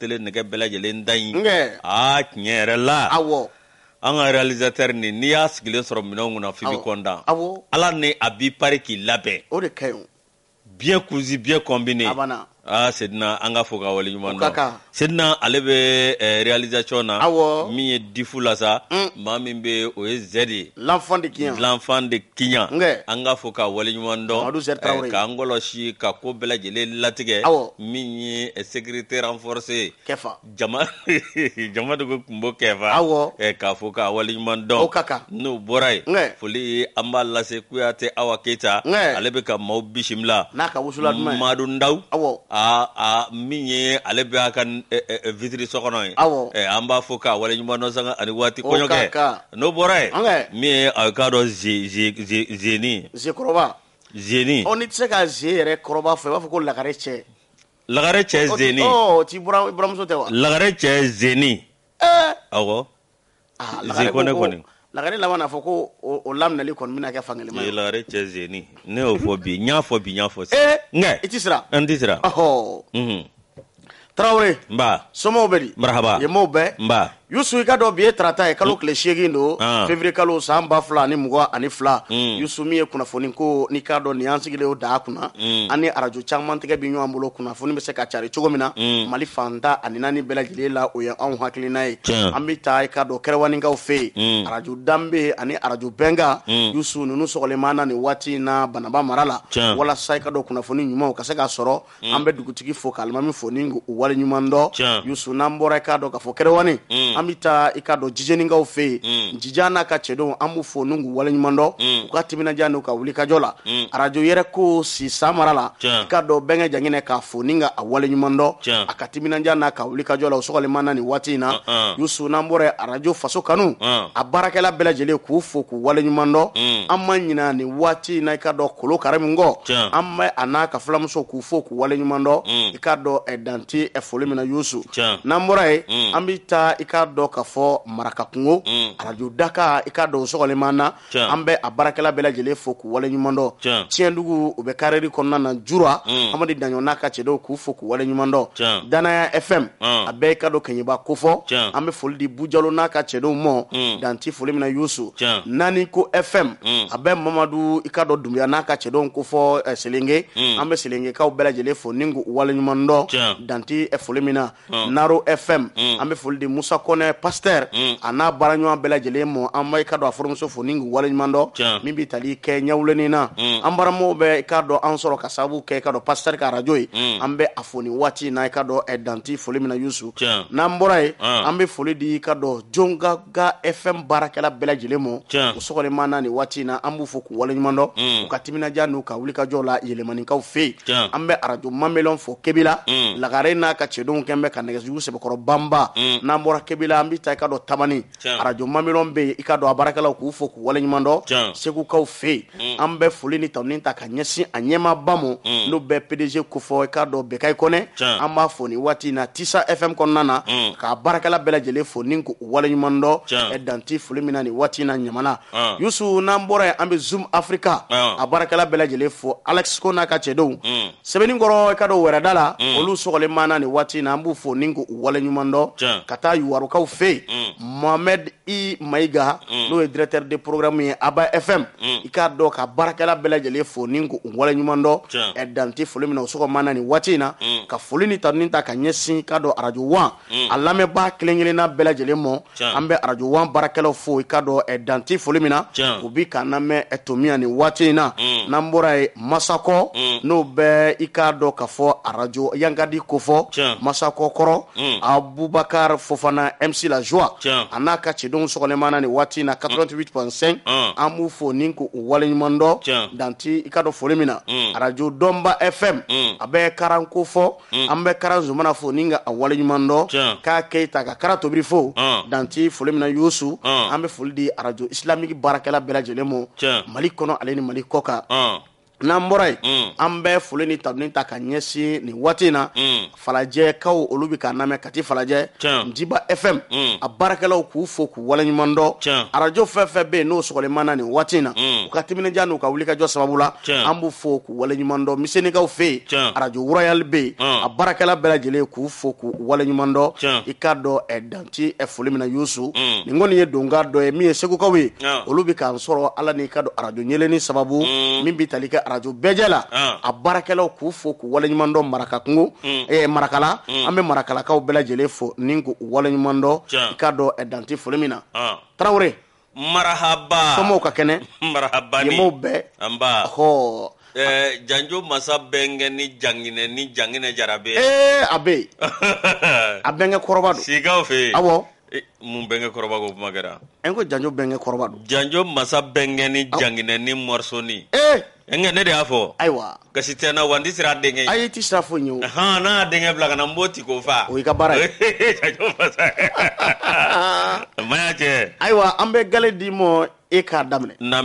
tele nɛgɛ bɛɛ lajɛlen a tiɲɛ yɛrɛ la an ka réalisateur ni n'i y'a sigilen sɔrɔ minɛw kɔnɔ fibi bi ala ni a b'i pari k'i labɛn o de ka bien bien combiné ah, sedina an ka fo ka waleɲuman dɔn Sedina ale bɛ eh, réalisation na awɔ min ye difu la sa mm. min be o ye zɛ de ye l'enfant de Kiɲa l'enfant de Kiɲa nkɛ an k'a fɔ ka waleɲuman dɔn Mamadu Zɛri Tarawele eh, k'an kɔlɔsi ka ko bɛɛ latigɛ awɔ min ye eh, sécurité renforcé Kɛfa jama jama de ko kunbo Kɛfa awɔ eh, k'a fɔ ka eh, eh, waleɲuman dɔn o ka kan n'o bɔra ye nkɛ foli ye an b'a lase Kuyate Awa keta nkɛ ale bɛ ka maaw bisimila n'a ka wusulan duman ye Madu Ndaw awɔ aa aa min ye ale bɛ a ka vitiri so kɔnɔ ye awɔ an b'a fɔ k'a waleɲuman dɔn sanga ani waati kɔɲɔkɛ n'o bɔra ye min ye a k'a dɔn zeni zekɔrɔba zeni ɔ n'i tɛ se ka ze yɛrɛ kɔrɔba fɔ i b'a fɔ ko lagare cɛ lagare cɛ zeni ɔ t'i buramuso tɛ wa lagare cɛ zeni awɔ ze kɔnɛ kɔni lagare laban n'a fɔ ko o laminali kɔni bɛna kɛ fankelen ma ye lagare cɛ zeni ne y'o fɔ bi n y'a fɔ bi n y'a fɔ sisan eh, nka i ti sira n ti sira ɔhɔ tarawele nba somɔgɔw bɛ di marahaba yɛmɔgɔw bɛɛ nba yusu i ka dɔ bi ye tarata ye kalo tile mm. seegin don ah. fevriye kalo san ba fila ani mg mm. mm. ani fila yusu min ye kunnafoni ko n'i k'a dɔn nin y'an sigilen o daa kunna an ni arajo caaman tɛgɛ bi ɲɔgɔn bolo kunnafoni be se ka cari cogo min na mali fanta ani nani bɛlajɛlen la o ye anw hakilina ye an be ta i k'a dɔn kɛrɛwaninkaw fe yen arajo danbe ani arajo bɛnga yusu nunu sɔgɔlenma na ni waati na banaba mara la walasa i ka dɔn kunnafoni ɲumanw ka se k'a sɔrɔ an bɛ dugutigi fo ka alimami fo ni u waleɲuman dɔ yusu n'an bɔra i k'a dɔn k'a fɔ kɛrɛwani an bɛ taa i k'a dɔn jijɛninkaw fɛ yen jija n'a ka cɛdenw an b'u fo nungu k'u waleɲuman dɔn mm. u ka timinadiya n'u ka wulikajɔ la arajo yɛrɛ ko si san mara la i k'a dɔn bɛnkɛ jangɛnɛ k'a fo ni ka a waleɲuman dɔn a ka timinadiya n'a ka wulikajɔ la o sɔgɔliman na nin waati na yusu n'an bɔra arajo faso kanu a baarakɛla bɛɛ lajɛlen k'u fo k'u waleɲuman dɔn an ma ɲina nin waati na i k'a dɔn kolo kari min kɔ an bɛ a n'a ka mm. filamuso k'u fo k'u waleɲuman dɔn i k'a dɔn dante foli min na yusu n'an bɔra yen an bɛ taa i k'a dɔ k'a fɔ marakakungo mm. arajo daka i k'a dɔn sɔgɔliman an bɛ a baarakɛla bɛɛ lajɛlen fo k'u waleɲuman dɔ tiɲɛdugu u bɛ kariri kɔnɔna na jura mm. daɲɔ n'a ka cɛdenw k'u fo k'u waleɲuman dɔ danaya fm mm. a bɛɛ i ka dɔn kɛɲɛba kofɔ an bɛ foli di bujalo n'a ka cɛdenw mɔ mm. danti foli min yusu naani ko fm mm. a bɛ mamadu i ka dɔn dunbuya n'a ka cɛdenw kofɔ selenge an bɛ selengekaw bɛɛ lajɛlen fo ni k'u waleɲuman dɔ danti foli min naro fm an bɛ foli di musa kɔnɛ fɔnɛ pasteur mm. a n'a baara ɲɔgɔn bɛɛ lajɛlen ma an b'a ka dɔn a furumuso fo ni k'u waleɲuman dɔ min bɛ tali kɛ ɲɛwulenin na mm. an baramɔgɔw bɛ i ka dɔn an sɔrɔ ka sababu kɛ i ka dɔn pastɛr ka arajo ye mm. an bɛ a fo nin waati in na i ka dɔn ɛ danti foli min na yusu n'an bɔra yen ah. an bɛ foli di i ka dɔn jon ka ka fm baarakɛla bɛɛ lajɛlen ma u sɔgɔliman na nin waati in na an b'u fo k'u waleɲuman dɔn u ka timinaja n'u ka wulikajɔ la yɛlɛmaninkaw fɛ yen an bɛ arajo mamelɔn fo kebila lagare n'a ka cɛdenw kɛnbɛ ka nɛgɛjugu sɛbɛkɔrɔ banba n'an bɔra kebi b'i la an b'i ta i ka dɔn tamani arajo maminɛn bɛ yen i ka dɔn a baarakɛlaw k'u fo k'u waleɲuman dɔn segukaw fɛ yen mm. an bɛ foli ni tanuni ta ka ɲɛsin a ɲɛmaaba ma mm. n'o bɛ pdg kofɔ i ka dɔn bɛkayi kɔnɛ an b'a fo nin waati na tisa fm kɔnɔna na mm. k'a baarakɛla bɛɛ lajɛlen fo ni k'u waleɲuman dɔn danti foli min na ni waati na ɲamana yusu n'an bɔra yen an bɛ zoom afrika a baarakɛla bɛɛ lajɛlen fo alex ko n'a ka cɛdenw sɛbɛnni kɔrɔ i ka dɔn wɛrɛda la olu sɔgɔlen mana nin waati na an b'u fo ni k'u waleɲuman dɔn ka taa yuwaru tubabukaw fɛ yen mm. mohamɛd i mayiga mm. n'o ye directeur de programme ye aba fm mm. i k'a dɔn ka baarakɛla bɛɛ lajɛlen fo ni k'u waleɲuman dɔn dante foli min na o sɔgɔmana nin waati in na ka foli ni tanuni ta ka ɲɛsin k'a dɔn arajo wan a lamɛnbaa kelen kelenna bɛɛ lajɛlen mɔ an bɛ arajo wan baarakɛlaw fo i k'a dɔn dante foli min na u bi k'an lamɛn tomiya nin waati in na n'an bɔra ye masakɔ n'o bɛ i k'a dɔn k'a fɔ arajo yankadi kofɔ masakɔ kɔrɔ abubakar fofana MC La Joie a n'a ah. ah. mm. mm. mm. ka cidenw sɔgɔlemana nin waati in na 88.5 an b'u fo ni k'u waleɲuman dɔ danti i ka dɔ foli min na arajo dɔnba FM a bɛ Karan ko fɔ an bɛ Karan Zumana fo ni ka a waleɲuman dɔ k'a Keyita ka Kara Tobiri fo ah. danti foli min na Yusu an bɛ foli di arajo islamique baarakɛla bɛɛ lajɛlen ma Mali kɔnɔ ale ni Mali kɔ kan n'an bɔra yen mm. an bɛ foli ni tanuni ta ka ɲɛsin nin waati in na mm. falajɛkaw olu bɛ k'an lamɛn kati falajɛ njiba fm mm. a baarakɛlaw k'u fo k'u waleɲuman arajo fɛn fɛn bɛ yen n'o sɔgɔli man na nin waati in na u ka timinadiya n'u ka wulikajɔ sababu la an b'u fo k'u waleɲuman misɛnnikaw fɛ yen arajo royal bɛ yen a baarakɛla bɛɛ lajɛlen k'u fo k'u waleɲuman i k'a dɔn ɛ danti ɛ foli min na yusu nin kɔni ye donkan dɔ ye min ye segukaw ye olu bɛ k'an sɔrɔ ala n'i ka don arajo ɲɛlɛnni sababu min bɛ tali kɛ arajo bɛɛ jɛ la ah. a baarakɛlaw k'u fo k'u waleɲuman dɔ maraka kungo hmm. eh, marakala hmm. an bɛ marakalakaw bɛɛ fo ni k'u waleɲuman dɔ i k'a dɔn danti foli min na ah. tarawele marahaba somɔgɔw ka kɛnɛ marahabani yemaw bɛɛ anba ɔhɔ Eh, janjo masa bɛnkɛ ni janginɛ ni janginɛ jarabe ee a bɛ a bɛnkɛ kɔrɔba don sikaw fɛ yen eh, mun bɛnkɛ kɔrɔba ko kuma kɛra n ko janjo bɛnkɛ kɔrɔba don janjo masa bɛnkɛ ni janginɛ ni mɔrisoni ee nka ne de y'a fɔ ayiwa kasi tɛ n na wa n sira a denkɛ ayi i sira foyi ye o hɔn n'a denkɛ bila ka na n b'o ti k'o fa o y'i ka baara ye jajo fasa maya cɛ ayiwa an bɛ gale d'i ma e k'a daminɛ na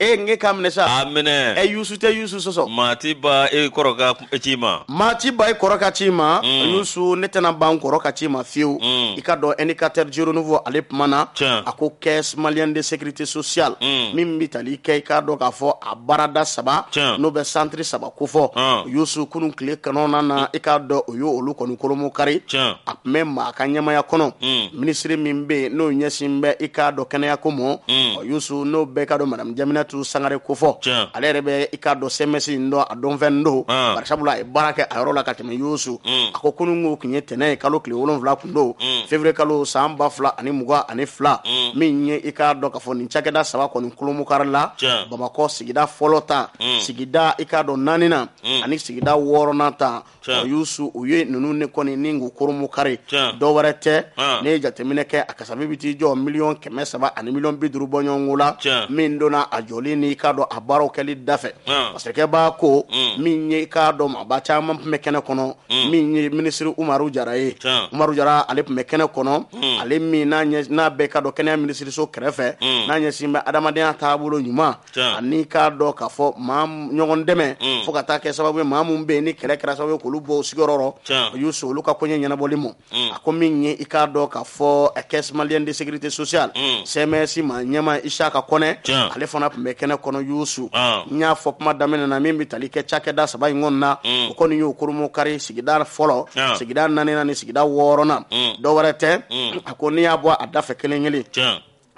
e nge kamne sa amene e eh, yusu te yusu soso mati ba e eh, kɔrɔ ka ci ma mati ba e kɔrɔ ka ci ma mm. yusu ne tɛna ban kɔrɔ ka ci ma fiyewu mm. i ka dɔn indicateur geronouveau ale kuma na a ko caisse malien de sécurité sociale mm. min bi tali kɛ i k'a dɔn k'a fɔ a baarada saba n'o bɛ centre saba kofɔ uh. yusu kunu tile kanɔna na i k'a dɔn o y' olu kɔni kolomo kari a tun bɛ maa ka ɲɛmaya kɔnɔ mm. minisiri min bɛ yen n'o ɲɛsin bɛ i k'a dɔn kɛnɛya ko mɔ mm. yusu n'o bɛɛ ka dɔn madame jamina aminatu sangare kofɔ ale yɛrɛ bɛ i k'a dɔn sɛmɛsi n dɔn a dɔn fɛn do ah. barisabula a ye baara kɛ a yɔrɔ la ka tɛmɛ yusu hmm. a ko kununko kun ye tɛnɛ ye kalo tile wolonfila kun do hmm. fevriye kalo saan ba fila ani muga ani fila hmm. Mm. min ye i k'a dɔn k'a fɔ nin cakɛda saba kɔni kolomukari la bamakɔ sigida fɔlɔ ta mm. sigida i k'a dɔn naani na mm. ani sigida wɔɔrɔnan ta o y'u su u ye ninnu ne kɔni ni k'u kolomukari dɔ wɛrɛ tɛ ne ye jateminɛ kɛ a kasabi bɛ t'i jɔ miliyɔn kɛmɛ saba ani miliyɔn bi duuru bɔ ɲɔgɔn ko la min donna a jɔli ni i k'a dɔn a baaraw kɛli dafɛ masakɛ b'a ko min ye i k'a dɔn maaba caman tun bɛ kɛnɛ kɔnɔ min ye minisiri umaru jara ye umaru jara ale tun bɛ kɛnɛ kɔnɔ ale min n'a bɛɛ ka dɔn kɛnɛ so kɛrɛfɛ eh, mm. n'a ɲɛsin bɛ adamadenya taabolo ɲuman ani k'a dɔ k'a fɔ maa ɲɔgɔn dɛmɛ fo ka taa kɛ sababu ye maa minnu bɛ yen ni kɛlɛ kɛra sababu ye k'olu bɔ u sigiyɔrɔ rɔ u y'u sɔn olu ka koɲɛ ɲɛnabɔli mm. a ko min ye i k'a dɔn k'a fɔ caisse e malienne de sécurité sociale cms mm. ma ɲɛma ka kɔnɛ ale fana tun bɛ kɛnɛ kɔnɔ yusu n y'a fɔ kuma na min bɛ tali kɛ cakɛda saba in na o kɔni y'o koromo kari sigida fɔlɔ sigida naani ni sigida wɔɔrɔnan dɔwɛrɛ tɛ a ko n'i y'a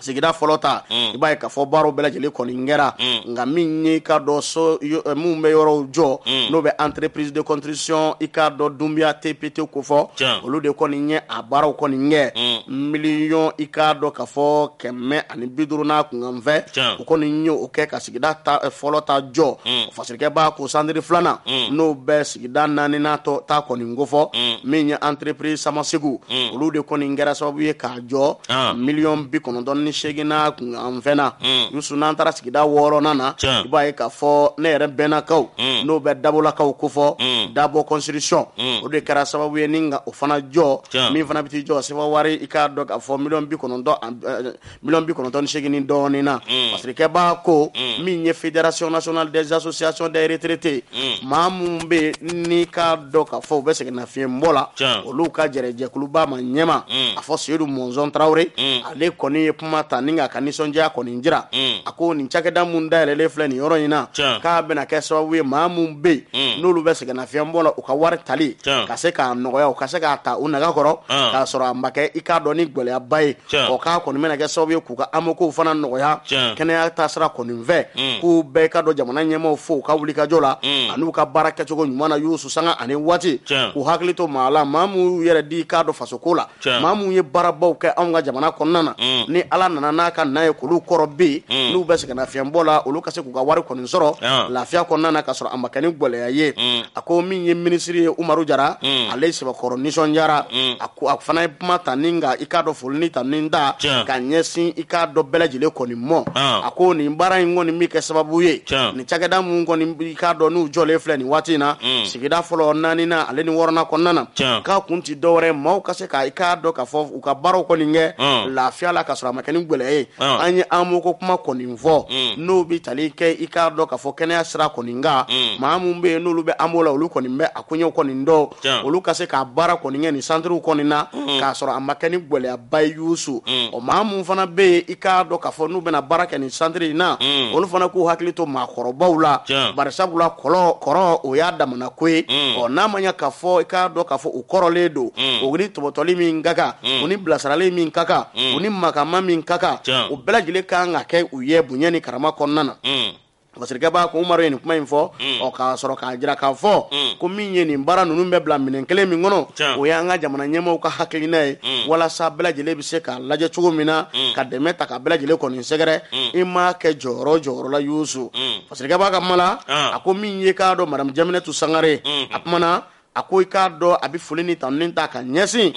sigida fɔlɔ ta i b'a ye k'a fɔ baaraw bɛɛ lajɛlen kɔni kɛra nka min ye i k'a dɔn so min bɛ yɔrɔw jɔ n'o bɛ entreprise de construction i k'a dɔn dunbiya TPT kofɔ olu de kɔni ye a baaraw kɔni kɛ mm. miliyɔn i k'a dɔn k'a fɔ kɛmɛ ani bi duuru n'a kunkanfɛ o kɔni ye o kɛ ka sigida ta eh, fɔlɔ mm. mm. ta jɔ fasolikɛ b'a ko centre filanan n'o bɛ sigida naani n'a tɔ ta kɔni kofɔ min ye entreprise Samasegu olu de kɔni kɛra sababu ye k'a jɔ ah. miliyɔn bi kɔnɔntɔn ni ni seginna kun an fɛnna mm. yusu n'an taara sigida wɔɔrɔnan na i b'a ye k'a fɔ ne yɛrɛ bɛnnakaw mm. n'o bɛ dabolakaw kofɔ mm. dabo constitution o de kɛra sababu ye ni ka o fana jɔ min fana bɛ t'i jɔ sefa wari i k'a dɔn k'a fɔ miliyɔn bi kɔnɔntɔn miliyɔn bi kɔnɔntɔn ni seegin dɔɔnin na pasirikɛbaa ko min ye fédération nationale des associations des retraités maa minnu bɛ yen n'i k'a dɔn k'a fɔ u bɛ sɛgɛnna fiɲɛbɔ la olu ka jɛrɛ ma ɲɛma a fɔ seyidu mɔnzɔn tarawele ale kɔni ye kuma b'a ta ni k'a ka nisɔndiya kɔni jira mm. a ko nin cakɛda mun dayɛlɛlen filɛ nin yɔrɔ in na k'a bɛna kɛ sababu ye maa mun bɛ yen mm. n'olu bɛ sɛgɛnnafiɲɛbɔ la u ka wari tali ka se k'a nɔgɔya u ka se k'a ta u naga kɔrɔ k'a sɔrɔ a ma i k'a dɔn ni gɛlɛyaba ye ɔ k'a kɔni bɛna kɛ sababu ye k'u ka amokow fana nɔgɔya kɛnɛya taasira kɔni fɛ k'u bɛɛ ka dɔn jamana ɲɛmaw fo u ka wulikajɔ la an'u ka baara kɛcogo ɲuman na y'u susanga ani waati k'u hakili to maa la maa mun yɛrɛ di k'a dɔn fasoko la maa mun ye baarabaw kɛ anw ka jamana kɔnɔna na ni ala nana n'a ka na ye k'olu kɔrɔ bi mm. n'u bɛ sɛgɛn nafiyɛnbɔ la olu ka se k'u ka wari kɔni sɔrɔ ah. lafiya kɔnɔna na ka sɔrɔ a ma kɛ ni gwɛlɛya ye mm. a ko min ye minisiri ye umaru jara mm. ale sɛbɛkɔrɔ nisɔndiyara mm. a ko a fana ye kuma ta ni ka i k'a dɔn foloni ta ni da yeah. ka ɲɛsin i k'a dɔn bɛɛ lajɛlen kɔni mɔ ah. a ko nin baara in kɔni min kɛ sababu ye nin cakɛda mun kɔni i k'a dɔn n'u jɔlen filɛ nin waati in na mm. sigida fɔlɔ naani na ale ni wɔɔrɔnan kɔnɔna na yeah. k'a kun ti dɔwɛrɛ maaw ka se ka i k'a dɔn k'a fɔ u ka baaraw kɔni kɛ hmm. lafiya la ka sɔrɔ a ma kɛ ani gwɛlɛya ye an ye an ko kuma kɔni fɔ mm. n'o bɛ tali kɛ i k'a dɔn k'a fɔ kɛnɛya sira kɔni kan mm. maa minnu bɛ yen n'olu bɛ an b'o la olu kɔni bɛ a koɲɛ kɔni dɔn olu ka se k'a baara kɔni kɛ nin santiriw kɔni na mm. k'a sɔrɔ a ma kɛ ni gwɛlɛyaba ye yusu o maa minnu fana bɛ yen i k'a dɔn k'a fɔ n'u bɛna baara kɛ nin santiri in na olu fana k'u hakili to maakɔrɔbaw la barisabula kɔlɔ kɔrɔ o y'a damana ko ye ɔ n'a ma ɲɛ k'a fɔ i k'a dɔn k'a fɔ u kɔrɔlen don o ni tɔbɔtɔli min ka kan o ni bilasirali min ka kan o ni makama min kaka o bɛɛ lajɛlen ka kan ka kɛ u ye bonya ni karama kɔnɔna na mm. masakɛ b'a ko umaru ye nin kuma in fɔ mm. ɔ k'a sɔrɔ k'a jira k'a fɔ mm. ko min ye nin baara ninnu bɛɛ bila minɛn kelen min kɔnɔ o y'an ka jamana ɲɛmaaw ka hakilina ye walasa bɛɛ lajɛlen bɛ se k'a lajɛ cogo min ka dɛmɛ ta ka bɛɛ lajɛlen kɔni sɛgɛrɛ i m'a kɛ jɔyɔrɔ jɔyɔrɔ la yusu masakɛ b'a ka kuma la ah. a ko min ye k'a dɔn madamu tu sangare mm-hmm. a kumana a ko i k'a dɔn a bɛ foli ka ɲɛsin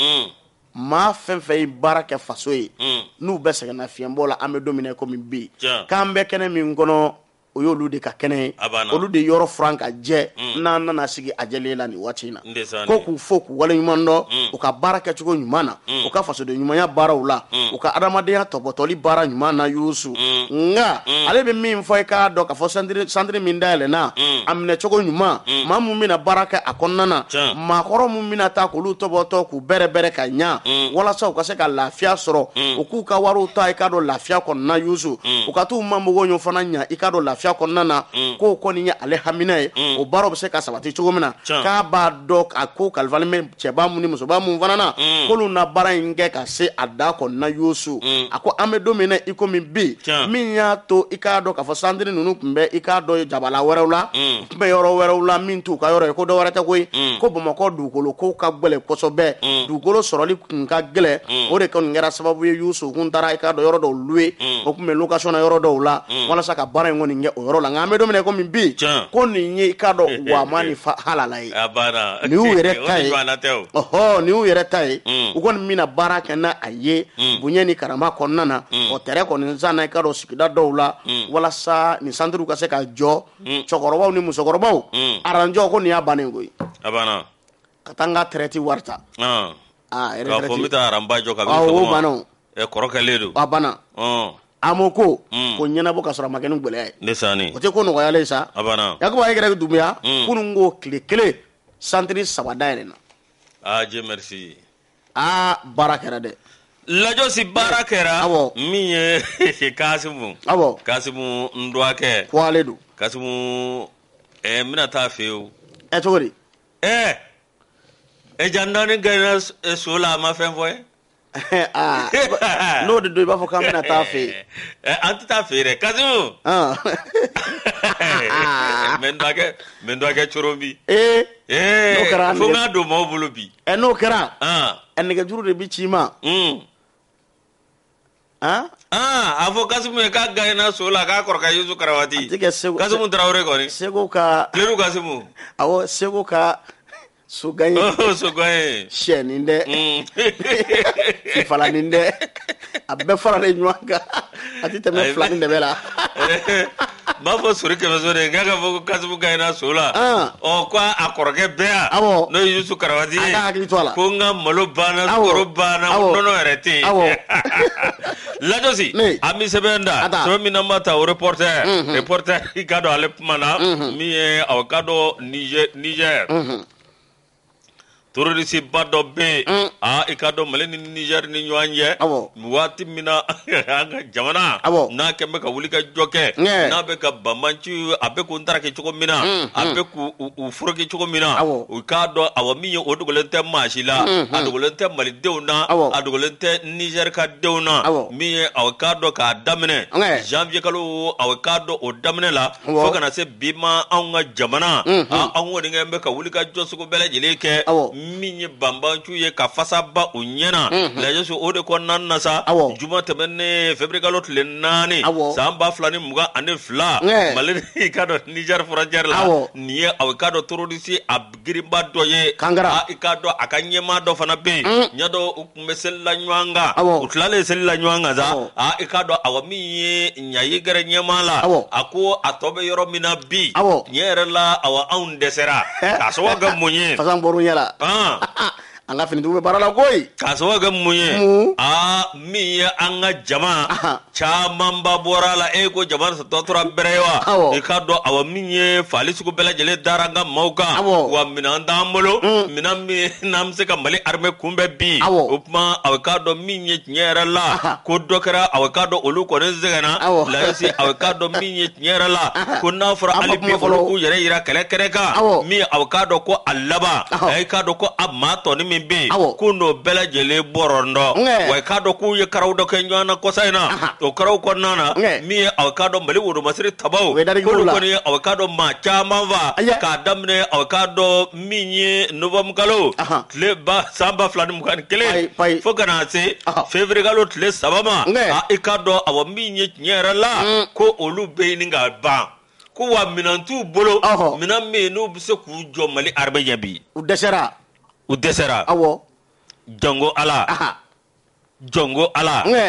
maa fɛn fɛn ye baara kɛ faso ye hmm. n'u bɛ sɛgɛnna fiɲɛbɔ la an bɛ don min na i komi bi k'an bɛ kɛnɛ min kɔnɔ o y'olu de ka kɛnɛ ye olu de yɔrɔ furan ka jɛ mm. n'an nana sigi a jɛlen la ni waati na ko k'u fo k'u waleɲuman dɔn mm. u ka baara kɛcogo ɲuman na mm. u ka fasoden ɲumanya baaraw la u ka adamadenya tɔbɔtɔli baara ɲuman na yusu nga ale be min fɔ i k'a dɔn k'a fɔ santiri min dayɛlɛnna a minɛcogo ɲuman ma mun bɛna baara kɛ a kɔnɔna na maakɔrɔ mun bɛna taa k'olu tɔbɔtɔ k'u bɛrɛbɛrɛ ka ɲa walasa u ka se ka lafiya sɔrɔ u k'u ka wariw ta i k'a dɔn lafiya kɔnɔna yusu u ka t'u mamogo ɲɔ fana ɲa i k'a dɔn lafiya lafiya kɔnɔna na mm. k'o kɔni ye ale hamina mm. ye o baaraw bɛ se ka sabati cogo min na k'a b'a dɔn a ko kalifalen bɛ cɛba mun ni musoba mun fana na mm. k'olu na baara in kɛ ka se a da kɔnɔna yoso a ko an bɛ don min na i komi bi min y'a to i k'a dɔn k'a fɔ santiri ninnu tun bɛ i k'a dɔn jabala wɛrɛw la u tun bɛ yɔrɔ wɛrɛw la min t'u ka yɔrɔ ye ko dɔ wɛrɛ tɛ koyi ko bamakɔ dugukolo ko ka gɛlɛ kosɛbɛ dugukolo sɔrɔli kun ka gɛlɛ o de kɔni kɛra sababu ye yusu kun taara i k'a dɔn yɔrɔ dɔw lu o tun bɛ lokasɔn na yɔrɔ dɔw la walasa ka baara in kɔni kɛ o yɔrɔ la nka an bɛ don min na komi bi ko nin ye i mm. k'a dɔn wa ma nin fa halala ye nin y'u yɛrɛ ta ye ɔhɔ nin y'u yɛrɛ ta ye u kɔni bɛna baara kɛ n'a a ye bonya ni karama kɔnɔna na ɔ tɛrɛ kɔni zan na i k'a dɔn sigida dɔw la walasa nin santuru ka se ka jɔ cɛkɔrɔbaw ni musokɔrɔbaw mm. aranjɔ ko nin y'a bannen ko ka taa n ka tɛrɛti wari ta k'a fɔ n bɛ taa aranba ah, jɔ kabi sɔgɔma kɔrɔkɛlen don a banna e amo hmm. ko ko ɲɛnabɔ ka sɔrɔ a ma kɛ ni gwɛlɛya ye lesani o tɛ ko nɔgɔyalen sa abana yakuba ye kɛra dunbiya hmm. kunun ko tile kelen santiri saba dayɛlɛ na ah je merci ah baara kɛra dɛ lajɔsi baara kɛra awɔ min ye kasimu awɔ kasimu nduwakɛ kɔale don kasimu ɛɛ n bɛna taa fɛ yen o ɛ cogo di ɛɛ ɛjan dɔɔni gɛrɛla so la a ma fɛn fɔ ye ah, n'o eh, ah. de don i b'a fɔ k'an bɛna taa a an tɛ taa a fɛ yen dɛ kasimu. mɛ n dɔgɔkɛ mɛ n bi. ee n'o fo n k'a don maaw bi. ɛ n'o kɛra. a nɛgɛjuru de bi ci i ma. a fɔ kasimu ye k'a gagné so la k'a kɔrɔkɛ yusu karawati. a ti kɛ segu kasimu tarawele kɔni. segu ka. tileru kasimu. awɔ segu ka. so ganye oh, so ganye shɛ nin mm. dɛ fala nin dɛ a bɛɛ faralen ɲɔgɔn kan a ti tɛmɛ fila ni dɛmɛ la m'a fɔ sori kɛmɛ so de k'a ka fɔ ko kasimu ka ɲina so la ɔ ah. ko a kɔrɔkɛ bɛɛ yan awɔ n'o ye yusu karawati ye a ka hakili to a la ko n ka malo banna sukaro banna nɔnɔ yɛrɛ tɛ yen awɔ lajosi an bɛ sɛbɛn da sɛbɛn min n'an b'a ta o reporter mhm. reporter i ka dɔn ale kuma na min mhm. ye a ka dɔn nizɛri mhm. turisi ba dɔ be yen i k'a dɔ male ni nizɛri ni ɲɔgɔn cɛ waati min na an ka jamana n'a kɛn bɛ ka wuli ka jɔ kɛ n'a bɛ ka banbanci a bɛ k'u ntaraki cogo min na a bɛ k'u foroki cogo min na u k'a dɔn awɔ min ye o dogolen tɛ maa la a dogolen tɛ malidenw na a dogolen tɛ nizɛri ka denw na min ye awɔ k'a dɔ k'a daminɛ janvier kalo awɔ k'a dɔ o daminɛ la fo kana se bi ma anw ka jamana an kɔni kɛn bɛ ka wuli ka jɔ sugu bɛɛ lajɛlen kɛ min ye banbanciw ye ka fasaba u ɲɛna mhm. lajɛ su o de kɔnɔna na sa juma tɛmɛnen febrikalo tile naani san ba fila ni mugan ani fila mali ni ka dɔ nizɛri furajɛri la nin ye aw ka dɔ torodisi a girinba dɔ ye kankara i ka dɔn a ka ɲɛmaa dɔ fana bɛ yen ɲɛ dɔ u tun bɛ selila ɲɔgɔn kan u tilalen selila ɲɔgɔn kan sa a i ka dɔn awɔ min ye ɲayi gɛrɛ ɲɛmaa la a ko a tɔ bɛ yɔrɔ min na bi tiɲɛ yɛrɛ la awɔ anw dɛsɛra k'a sababu kɛ mun ye fasan bɔr'u ɲɛ la. あっ。an ka finitigiw bɛ baara la koyi. k'a sababu kɛ mun ye. mun. aa min ye an ka jama. camanba bɔra mm. la e ko jama tɔ tora bɛrɛ ye wa. awɔ i k'a dɔn awɔ min ye faali sugu bɛɛ lajɛlen dara an ka wa minɛn t'an bolo. minɛn min n'an bɛ se ka mali armée kunbɛn bi. awɔ o tuma awɔ k'a dɔn min ye tiɲɛ yɛrɛ la. ko dɔ kɛra awɔ k'a dɔn olu kɔni sɛgɛnna. awɔ layɔsi awɔ k'a dɔn min ye tiɲɛ la. ko n'a fɔra hali bi olu k'u yɛrɛ yira kɛlɛ kɛnɛ kan. awɔ min awɔ k'a dɔn ko a laban. awɔ k'a dɔn ko a maa ni min be yen ko n'o bɛɛ lajɛlen bɔrɔndɔ wa i k'a dɔ k'u ye karaw dɔ kɛ ɲɔgɔn na kɔsa in na o karaw kɔnɔna na min ye aw k'a dɔn mali woromasiri tabaw k'olu kɔni ye aw k'a dɔn maa caman fa k'a daminɛ aw k'a dɔ min ye novembre kalo tile ba san ba fila ni mugan ni kelen fo ka na se février kalo tile saba ma i k'a dɔ awɔ min ye tiɲɛ yɛrɛ la mm. ko olu bɛ ɲini ka ban ko wa minɛn t'u bolo minɛn min n'u bɛ se k'u jɔ mali arabe ɲɛ bi u dɛsɛra u dɛsɛra awɔ jɔnko ala aha jɔnko ala ŋɛ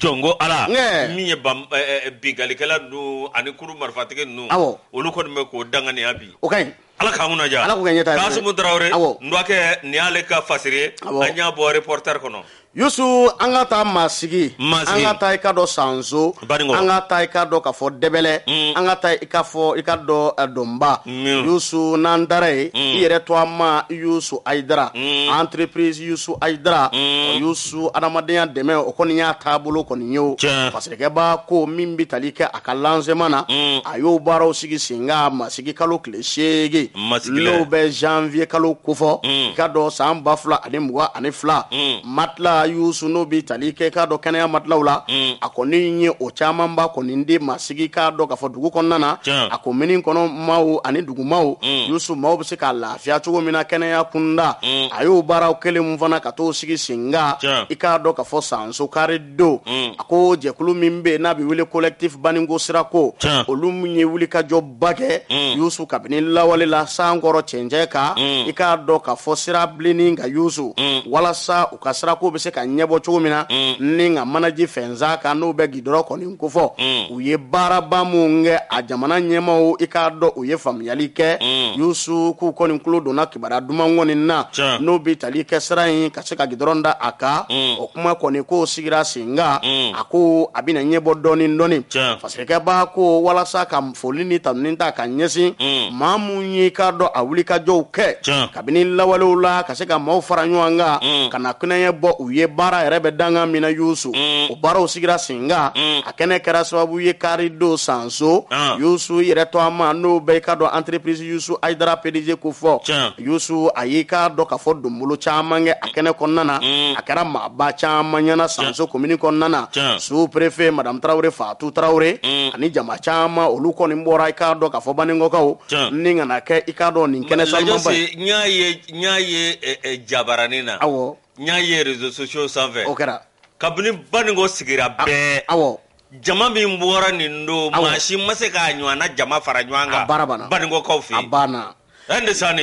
jɔnko ala ŋɛ min ye ban ɛɛ bingalikɛla ninnu ani kuru marifatigi ninnu awɔ olu kɔni bɛ k'o danganiya bi o ka ɲi ala k'an kunnaja ala k'u ka ɲɛta ye kasimu tarawele awɔ nduwakɛ nin y'ale ka fasiri ye awɔ an y'a bɔ reporter kɔnɔ. yusu an ka taa masigi an ka taa i ka dɔ sanzo an ka taa i ka dɔ k'a fɔ dɛbɛlɛ mm. an ka taa i ka fɔ i ka dɔ donba mm. yusu n'an dara ye mm. i yɛrɛ to an ma yusu ayidara mm. entreprise yusu ayidara mm. yusu adamadenya dɛmɛ o kɔni y'a taabolo kɔni ye o fasikɛba ko min bi tali kɛ a ka lansɛman na mm. a y'o baaraw sigi sen ka masigi kalo tile seegin n'o bɛ janvier kalo kofɔ i ka dɔ san ba fila ani mugan ani fila matila yusu n'o bi tali kɛ k'a dɔ kɛnɛya madilaw la mm. a kɔni ye o caman ba kɔni di masigi k'a dɔ k'a fɔ dugu kɔnɔna na a komini kɔnɔ maw ani dugumaw mm. yusu maw be se k'a lafiya cogo min na kɛnɛya kunda mm. a y'o baaraw kelen fana ka t'o sigi singa i k'a dɔ k'a fɔ sanso kari do a ko jɛkulu min be n'a be wele collectif baninko sirako olu min ye wulikajɔ ba kɛ yusu kabini lawale la sankɔrɔ kɔrɔ kan i k'a dɔn k'a fɔ sira bilennin ka yusu walasa u ka sirako be se ka ɲɛbɔ cogo min na mm. ni ka manaji fɛnsa kan n'o bɛ gidɔrɔ kɔni kofɔ mm. u ye baaraba minnu kɛ a jamana ɲɛmaw i k'a dɔn u ye faamuyali kɛ mm. yusu k'u kɔni tulo donna kibaruya duman kɔni na n'o bɛ tali kɛ sira in ka se ka gidɔrɔn da a kan o kuma kɔni k'o sigira sen kan a ko a bɛna ɲɛbɔ dɔɔnin dɔɔnin fasikɛba ko walasa ka foli ni tanuni ta ka ɲɛsin maa minnu ye i k'a dɔn a wulikajɔw kɛ kabini lawalew la ka se ka maaw fara ɲɔgɔn kan ka na kunaɲɛ bɔ u ye ye baara yɛrɛ bɛ danga min na yusu mm. o baaraw sigira sen kan mm. a kɛnɛ kɛra sababu ye kari don sanso ah. yusu yɛrɛ to a ma n'o bɛɛ i ka dɔn entreprise yusu ayidara pdg ko fɔ yusu a y'i ka dɔn k'a fɔ donbolo caaman kɛ a kɛnɛ kɔnɔna na mm. a kɛra maaba caaman ɲɛna sanso komuni kɔnɔna na su prefe madame tarawele fatu tarawele ani jama caaman olu kɔni bɔra i k'a dɔn k'a fɔ baninkɔkaw ni kana kɛ i k'a dɔn nin kɛnɛ sanumanba ye n y'a ye n y'a ye jabaranin na awɔ n y'a ye réseaux sociaux sanfɛ o kɛra kabini baninko sigira ah, bɛɛ awɔ jama min bɔra nin don maa si ma se k'a ɲɔgɔnna jama fara ɲɔgɔn kan baninkokaw fɛ yen a banna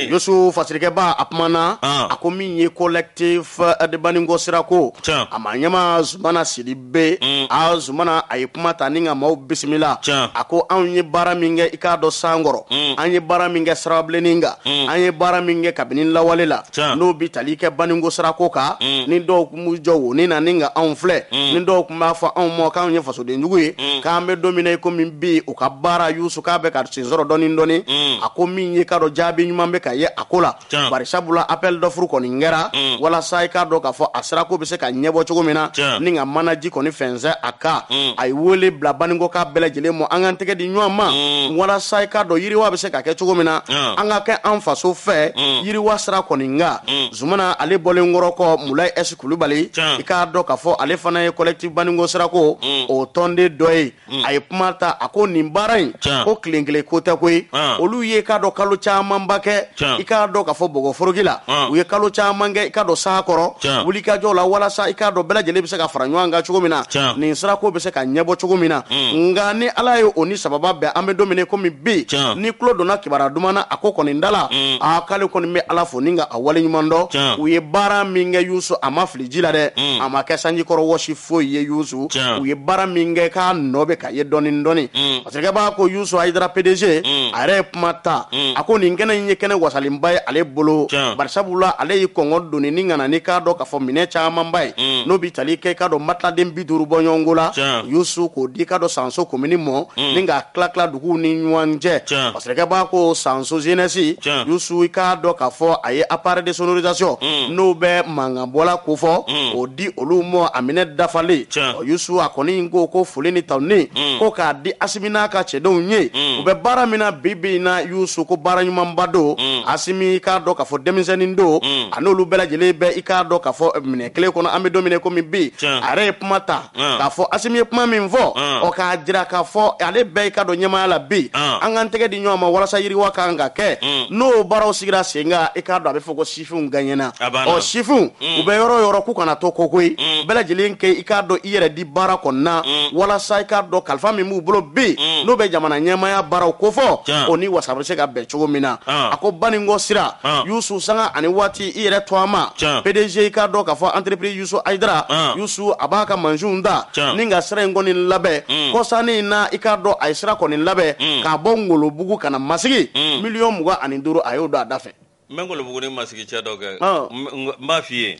yo su fasirikɛba a kumana a ko min ye collectif adebaningo euh, sira ko a ma ɲɛma zumana sidi be mm. a zumana a ye kuma ta ni ka maw bisimila a ko anw ye baara min kɛ i k'a dɔ sankɔrɔ mm. an ye baara min kɛ sirabilennin kan mm. an ye baara min kɛ kabini lawale la n'o bi tali kɛ baningo sira ko kan ni dɔw kun b'u jɔ wo ni na ni ka anw filɛ ni dɔw kun b'a fɔ anw ma k'anw ye fasodenjugu ye k'an bɛ don min na i komi bi u ka baara yusu k'a bɛ ka sen sɔrɔ dɔɔni dɔɔni a ko min ye k'a dɔ jaabi jaabi ɲuman bɛ ka ye a ko la bari sabula appel d'offre kɔni kɛra mm. walasa i k'a dɔn k'a fɔ a sirako bɛ se ka ɲɛbɔ cogo min na ni ka manaji kɔni fɛnsɛ a ka mm. a ye wele bila banikɔka bɛɛ lajɛlen ma an k'an tɛgɛ di ɲɔgɔn ma mm. walasa i k'a dɔn yiriwa bɛ se ka kɛ cogo min na an ka kɛ an faso fɛ mm. yiriwa sira kɔni ka mm. zumana ale bɔlen kɔrɔ kɔ mulayi ɛsi kulubali i k'a dɔn k'a fɔ ale fana ye collectif baninko sirako mm. o tɔnden dɔ ye a ye kuma ta a ko nin baara in ko kelen kelen ko tɛ koyi ah. olu ye k'a dɔn kalo caman camanba kɛ i k'a dɔn k'a fɔ bɔgɔforoki la u ye kalo caman kɛ i k'a dɔn saa kɔrɔ wulikajɔ la walasa i k'a dɔn bɛɛ lajɛlen bɛ se ka fara ɲɔgɔn kan cogo min na nin sirako bɛ se ka ɲɛbɔ cogo min na nka ni ala ye o ni sababa bɛn an bɛ don komi bi ni tulo donna kibaruya duman a ko kɔni da la a k'ale kɔni bɛ ala fo ni ka a waleɲuman dɔn u ye baara min kɛ yusu a ma fili ji la dɛ a ma kɛ sanji kɔrɔ wɔsi foyi ye yusu u ye baara min kɛ k'a nɔ bɛ ka ye dɔɔni dɔɔni masakɛ b'a ko yusu ayidara pdg a yɛrɛ ye kuma ta a ko nin kɛnɛ kɛnɛ in ye kɛnɛ wasalenba ye ale bolo barisabula ale y'i kɔngɔ doni ni ŋana ni k'a dɔn k'a fɔ minɛ camanba ye mm. n'o bi tali kɛ i k'a dɔn matiladen bi duuru bɔ ɲɔgɔnko la yusu k'o di i k'a dɔn sanso komini mɔ mm. ni k'a tila tila duguw ni ɲɔgɔn cɛ paseke b'a ko sanso zenɛsi yusu i k'a dɔn k'a fɔ a ye appareil de sonorisation mm. n'o bɛ mankan bɔla kofɔ mm. k'o di olu mɔ a minɛ dafalen yusu a kɔni ko ko foli ni tanuni mm. ko k'a di asimina ka cɛdenw ye mm. u bɛ baara min na bi bi in na yusu ko baara ɲumanba don mm. asimi i k'a dɔn k'a fɔ denmisɛnnin don mm. a n'olu bɛɛ lajɛlen i k'a dɔn k'a fɔ minɛ kelen kɔnɔ an bɛ don min komi bi a yɛrɛ ye kuma ta mm. k'a fɔ asimi ye kuma min fɔ ɔ k'a jira k'a fɔ ale bɛɛ i ka dɔn ɲɛmaaya la bi an k'an tɛgɛ di ɲɔgɔn ma walasa yiriwa kan ka kɛ n'o baaraw sigira sen kan i k'a dɔn a bɛ fɔ ko sifinw gaɲɛna ɔ sifinw u bɛ yɔrɔ yɔrɔ k'u kana to ko koyi kɛ i k'a dɔn i yɛrɛ di baara kɔnɔna walasa i k'a dɔn kalifa min b'u bolo bi n'o bɛ jamana ɲɛmaya baaraw kofɔ o ni wasa bɛ se ka bɛn cogo min na Ah. a ko bani n kɔ sira ah. yusu sanga ani waati i yɛrɛ to an ma pdg i k'a dɔn k'a fɔ entreprise yusu ayidara ah. yusu a b'a ka mansinw da ni ka sira in kɔni labɛn hmm. kɔsanni na i k'a dɔn a ye sira kɔni labɛn hmm. k'a bɔ ngolobugu kana masigi hmm. miliyɔn mugan ani duuru a y'o don a da fɛ n bɛ ngolobugu ni masigi cɛ dɔ kɛ n b'a f'i ye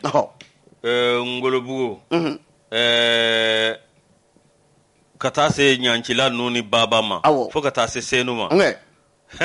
ngolobugu ka taa se ɲancila ninnu ni baba ma fo ka taa se senu ma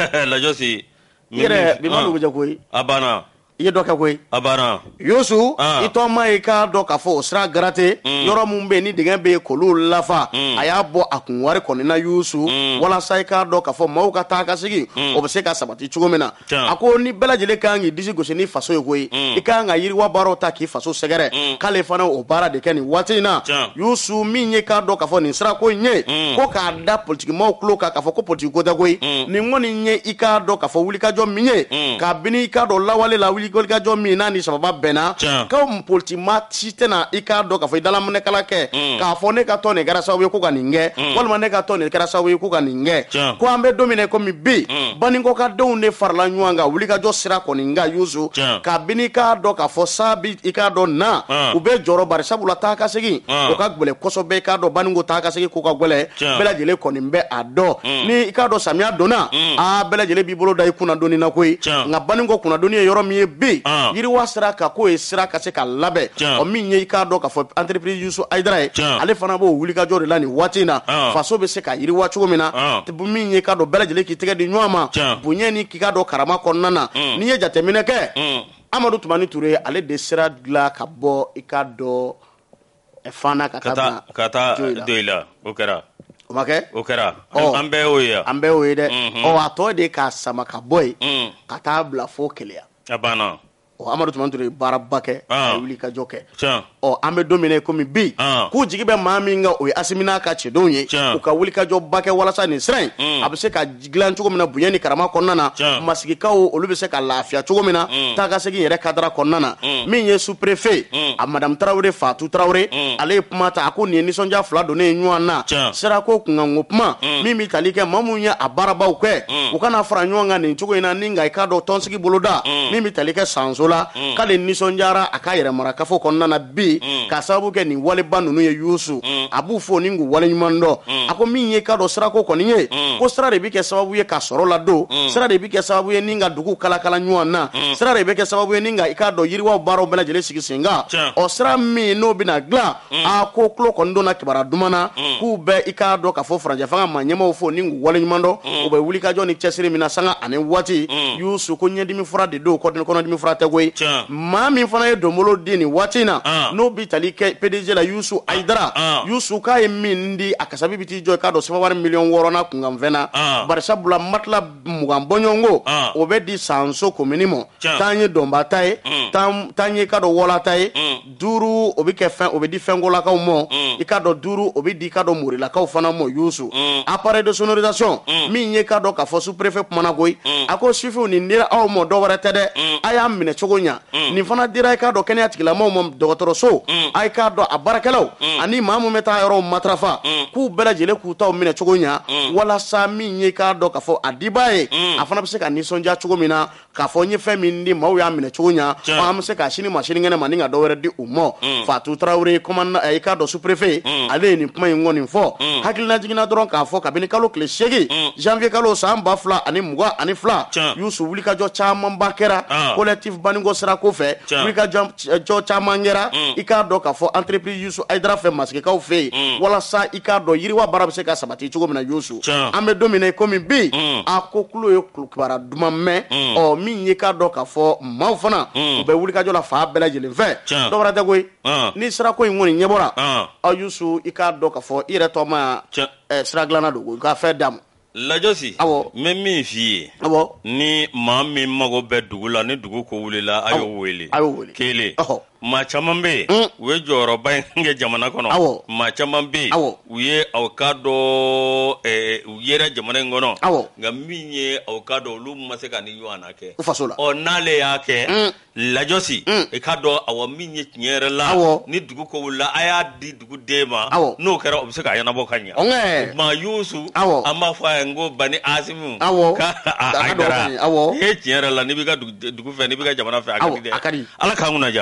lajɔsi i bi biman dugu ah. jɛ koyi a banna i ye dɔ kɛ koyi a banna yusu ah. i tɔma ye k'a dɔ k'a fɔ o sira garate mm. yɔrɔ min bɛ ni dingɛ bɛ yen k'olu lafa mm. a y'a bɔ a kun wari kɔni na yusu mm. walasa i k'a dɔn k'a fɔ maaw ka taa ka segin o bɛ se ka sabati cogo min na a ko ni bɛɛ lajɛlen kan k'i disi gosi ni faso ye koyi i kan ka yiriwa baaraw ta k'i faso sɛgɛrɛ k'ale fana o baara de kɛ nin waati in na yosu min ye k'a dɔn k'a fɔ nin sira ko in ye ko k'a da politikimaaw tulo kan k'a fɔ ko politiki ko tɛ koyi nin kɔni ye i k'a dɔn k'a fɔ wulikajɔ min ye k'a bini i k'a dɔn lawale la wuli wulikajɔ min n'a ni sababa bɛnna ka politima si tɛna i k'a dɔn k'a mm. fɔ i dalaminɛkala kɛ k'a fɔ ne ka tɔn nin kɛra sababu ye ko ka nin kɛ mm. walima ne ka tɔn nin kɛra sababu ye ko mm. ka nin kɛ ko an bɛ don min na komi bi banikɔka denw de farala ɲɔgɔn kan wulikajɔ sira kɔni ka yusu kabini k'a dɔn k'a fɔ sa bi i k'a dɔn na u bɛ jɔrɔ bari sabula taa ka segin o ka gwɛlɛ kosɛbɛ i k'a dɔn baniko taa ka segin ko ka gwɛlɛ bɛɛ lajɛlen kɔni bɛ a dɔn ni i k'a dɔn samiya donna ah, a bɛɛ lajɛlen b'i bolo da i kunnadoni na koyi nka baniko kunnadoni e ye yɔrɔ min ye bɛ ah. yiriwa sira ka k'o ye sira ka se ka labɛn ɔ min ye i k'a dɔn k'a fɔ entreprise yusu ayidara ye ale fana b'o wulikajɔ de la nin waati in na ah. faso bɛ se ka yiriwa cogo min na ah. min ye i k'a dɔn bɛɛ lajɛlen k'i tɛgɛ di ɲɔgɔn ma bonya ni k'i k'a dɔn karama kɔnɔna na hmm. n'i ye jateminɛ kɛ hmm. amadu tumani ture ale de sira dilan ka bɔ i k'a dɔn fana ka taa ka taa don i la o kɛra o ma kɛ o kɛra an bɛɛ y'o ye an bɛɛ y'o ye dɛ hmm. ɔ a tɔ de k'a sama ka bɔ yen ka taa bila fo keleya Abana. ɔ amadu tuma ture baaraba kɛ ah. a wuli ka jɔ kɛ ɔ an bɛ don min na komi bi ah. k'u jigi bɛ maa min kan o ye asimina ka cɛdenw ye u ka wuli ka jɔ ba kɛ walasa nin sira in mm. a bɛ se ka dilan cogo min na bonya ni karama kɔnɔna na masigikaw olu bɛ se ka lafiya cogo min na mm. taa ka segin yɛrɛ kadara kɔnɔna na mm. min ye superefe a madame tarawele fatu tarawele ale ye kuma ta a ko nin ye nisɔndiya fila donnen ye ɲɔgɔn na sirako kunkanko kuma min bɛ tali kɛ maa minnu ye a baarabaw kɛ u kana fara ɲɔgɔn kan nin cogo in na ni nka i k'a dɔn tɔnsigi boloda min bɛ tali kɛ sanso dɔ la mm. mm. k'ale nisɔndiyara a ka yɛrɛ mara kafo kɔnɔna na bi mm. k'a sababu kɛ nin waliba ninnu ye yusu mm. a b'u fo ni k'u waleɲuman dɔn mm. a ko min ye ka dɔ sirako kɔni ye mm. ko sira de bi kɛ sababu ye ka sɔrɔ ladon sira de bi kɛ sababu ye ni ka dugu kalakala ɲɔgɔn na sira de bi kɛ sababu ye ni ka i k'a dɔn yiriwaw baaraw bɛɛ lajɛlen sigi sen kan ɔ sira min n'o bɛna dilan a ko tulo kɔni donna kibaruya duman na k'u bɛɛ i k'a dɔn k'a fɔ farajɛ fanga ma ɲɛmaw fo ni k'u waleɲuman dɔn u bɛ wulikajɔ ni cɛsiri min na sanga ani waati yusu ko ɲɛdimi fura de don kɔdini kɔnɔdimi fura tɛ ko koyi maa min fana ye donbolo di nin waati in na ah. n'o bi tali kɛ pdg la yusu ayidara ah. ah. yusu k'a ye min di a kasabi bi t'i jɔ k'a dɔn sɛbɛwari miliyɔn wɔɔrɔ na kunkanfɛn na barisabula matila mugan bɔɲɔgɔnko o bɛ di sanso komini ma t'an ye dɔnba ta ye hmm. t'an ye k'a dɔn wɔla ta ye hmm. duuru o bɛ kɛ fɛn o bɛ di fɛnkolakaw ma hmm. i k'a dɔn duuru o bɛ di i k'a dɔn morilakaw fana ma yusu appareil de sonorisation min ye k'a dɔn k'a fɔ su préfet kumana koyi a ko sufiw nin dira aw ma dɔwɛrɛ tɛ dɛ a y'a minɛ cogo cogo ɲa mm. nin fana dira i k'a dɔn kɛnɛya tigilamaw ma dɔgɔtɔrɔso mm. a i k'a dɔn a baarakɛlaw mm. ani maa min bɛ taa yɔrɔw matarafa k'u bɛɛ lajɛlen k'u taw minɛ cogo ɲa walasa min ye i k'a dɔn k'a fɔ a dibaa ye a fana bɛ se ka nisɔndiya cogo min na k'a fɔ n ye fɛn min di maaw y'a minɛ cogo ɲa an bɛ se k'a sini ma sinikɛnɛ ma ni ka dɔwɛrɛ di u ma fatu tarawele commanda i k'a dɔn suprefe ale ye nin kuma in kɔni fɔ hakilina jiginna dɔrɔn k'a fɔ kabini kalo tile seegin mm. janvier kalo san ba fila ani mugan ani fila yusu wulikajɔ camanba kɛra ah. collectif baninko sira ko fɛ wulikajɔ caman kɛra mm. i k'a dɔn k'a fɔ entreprise yusu ayidara fɛ masigikaw fɛ yen walasa i k'a mm. dɔn yiriwa baara bɛ se ka sabati cogo min na yusu an bɛ don min na i komi bi a ko tulo ye kulukibara duman mɛn min ye k'a dɔn k'a fɔ maaw fana u bɛ wulikajɔ la faa bɛɛ lajɛlen fɛ dɔ wɛrɛ tɛ koyi n'i sira ko in kɔni ɲɛbɔra aw yusu i k'a dɔn k'a fɔ i yɛrɛ tɔ ma sira dilanna don i ka fɛn d'a ma lajɔsi n bɛ min f'i ye ni maa min mago bɛ dugu la ni dugu ko wulila a y'o wele kelen maa caman be yen mm. u ye jɔyɔrɔba kɛ jamana kɔnɔ maa caman be yen u ye aw ka dɔ u yɛrɛ jamana in kɔnɔ nka min ye aw ka dɔ olu ma se ka ni ɲɔgɔnna kɛ ɔ n'ale y'a kɛ mm. lajɔsi mm. i k'a dɔ awɔ min ye tiɲɛ yɛrɛ la ni dugu ko wulila a y'a di dugu den ma n'o kɛra o bɛ se k'a ɲɛnabɔ ka ɲɛ o yusu an b'a fɔ a ye n ko bani asimu k'a dara e tiɲɛ yɛrɛ la n'i b'i ka dugu fɛ n'i b'i ka jamana fɛ a ka di dɛ ala k'an kunnaja.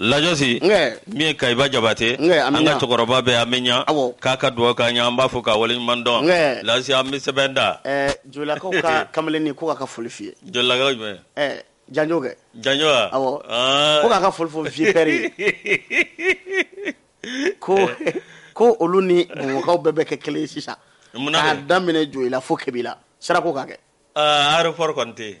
lajosi min ye kayiba jabate an ka cɛkɔrɔba bɛ an be ɲa k'a ka dugawu ka ɲa an b'a fɔ k'a waleɲuman dɔn lasi an bɛ sɛbɛn da jolakaw ka kamalennin ko k'a ka foli f'i ye jolakaw jumɛn janjo kɛ janjo wa awɔ ko k'a ka foli fɔ vipɛri ye ko ko olu ni bamakɔkaw bɛɛ bɛ kɛ kelen ye sisan k'a daminɛ joyila fo kebila ko ka kɛ ah, aeroport kɔni tɛ yen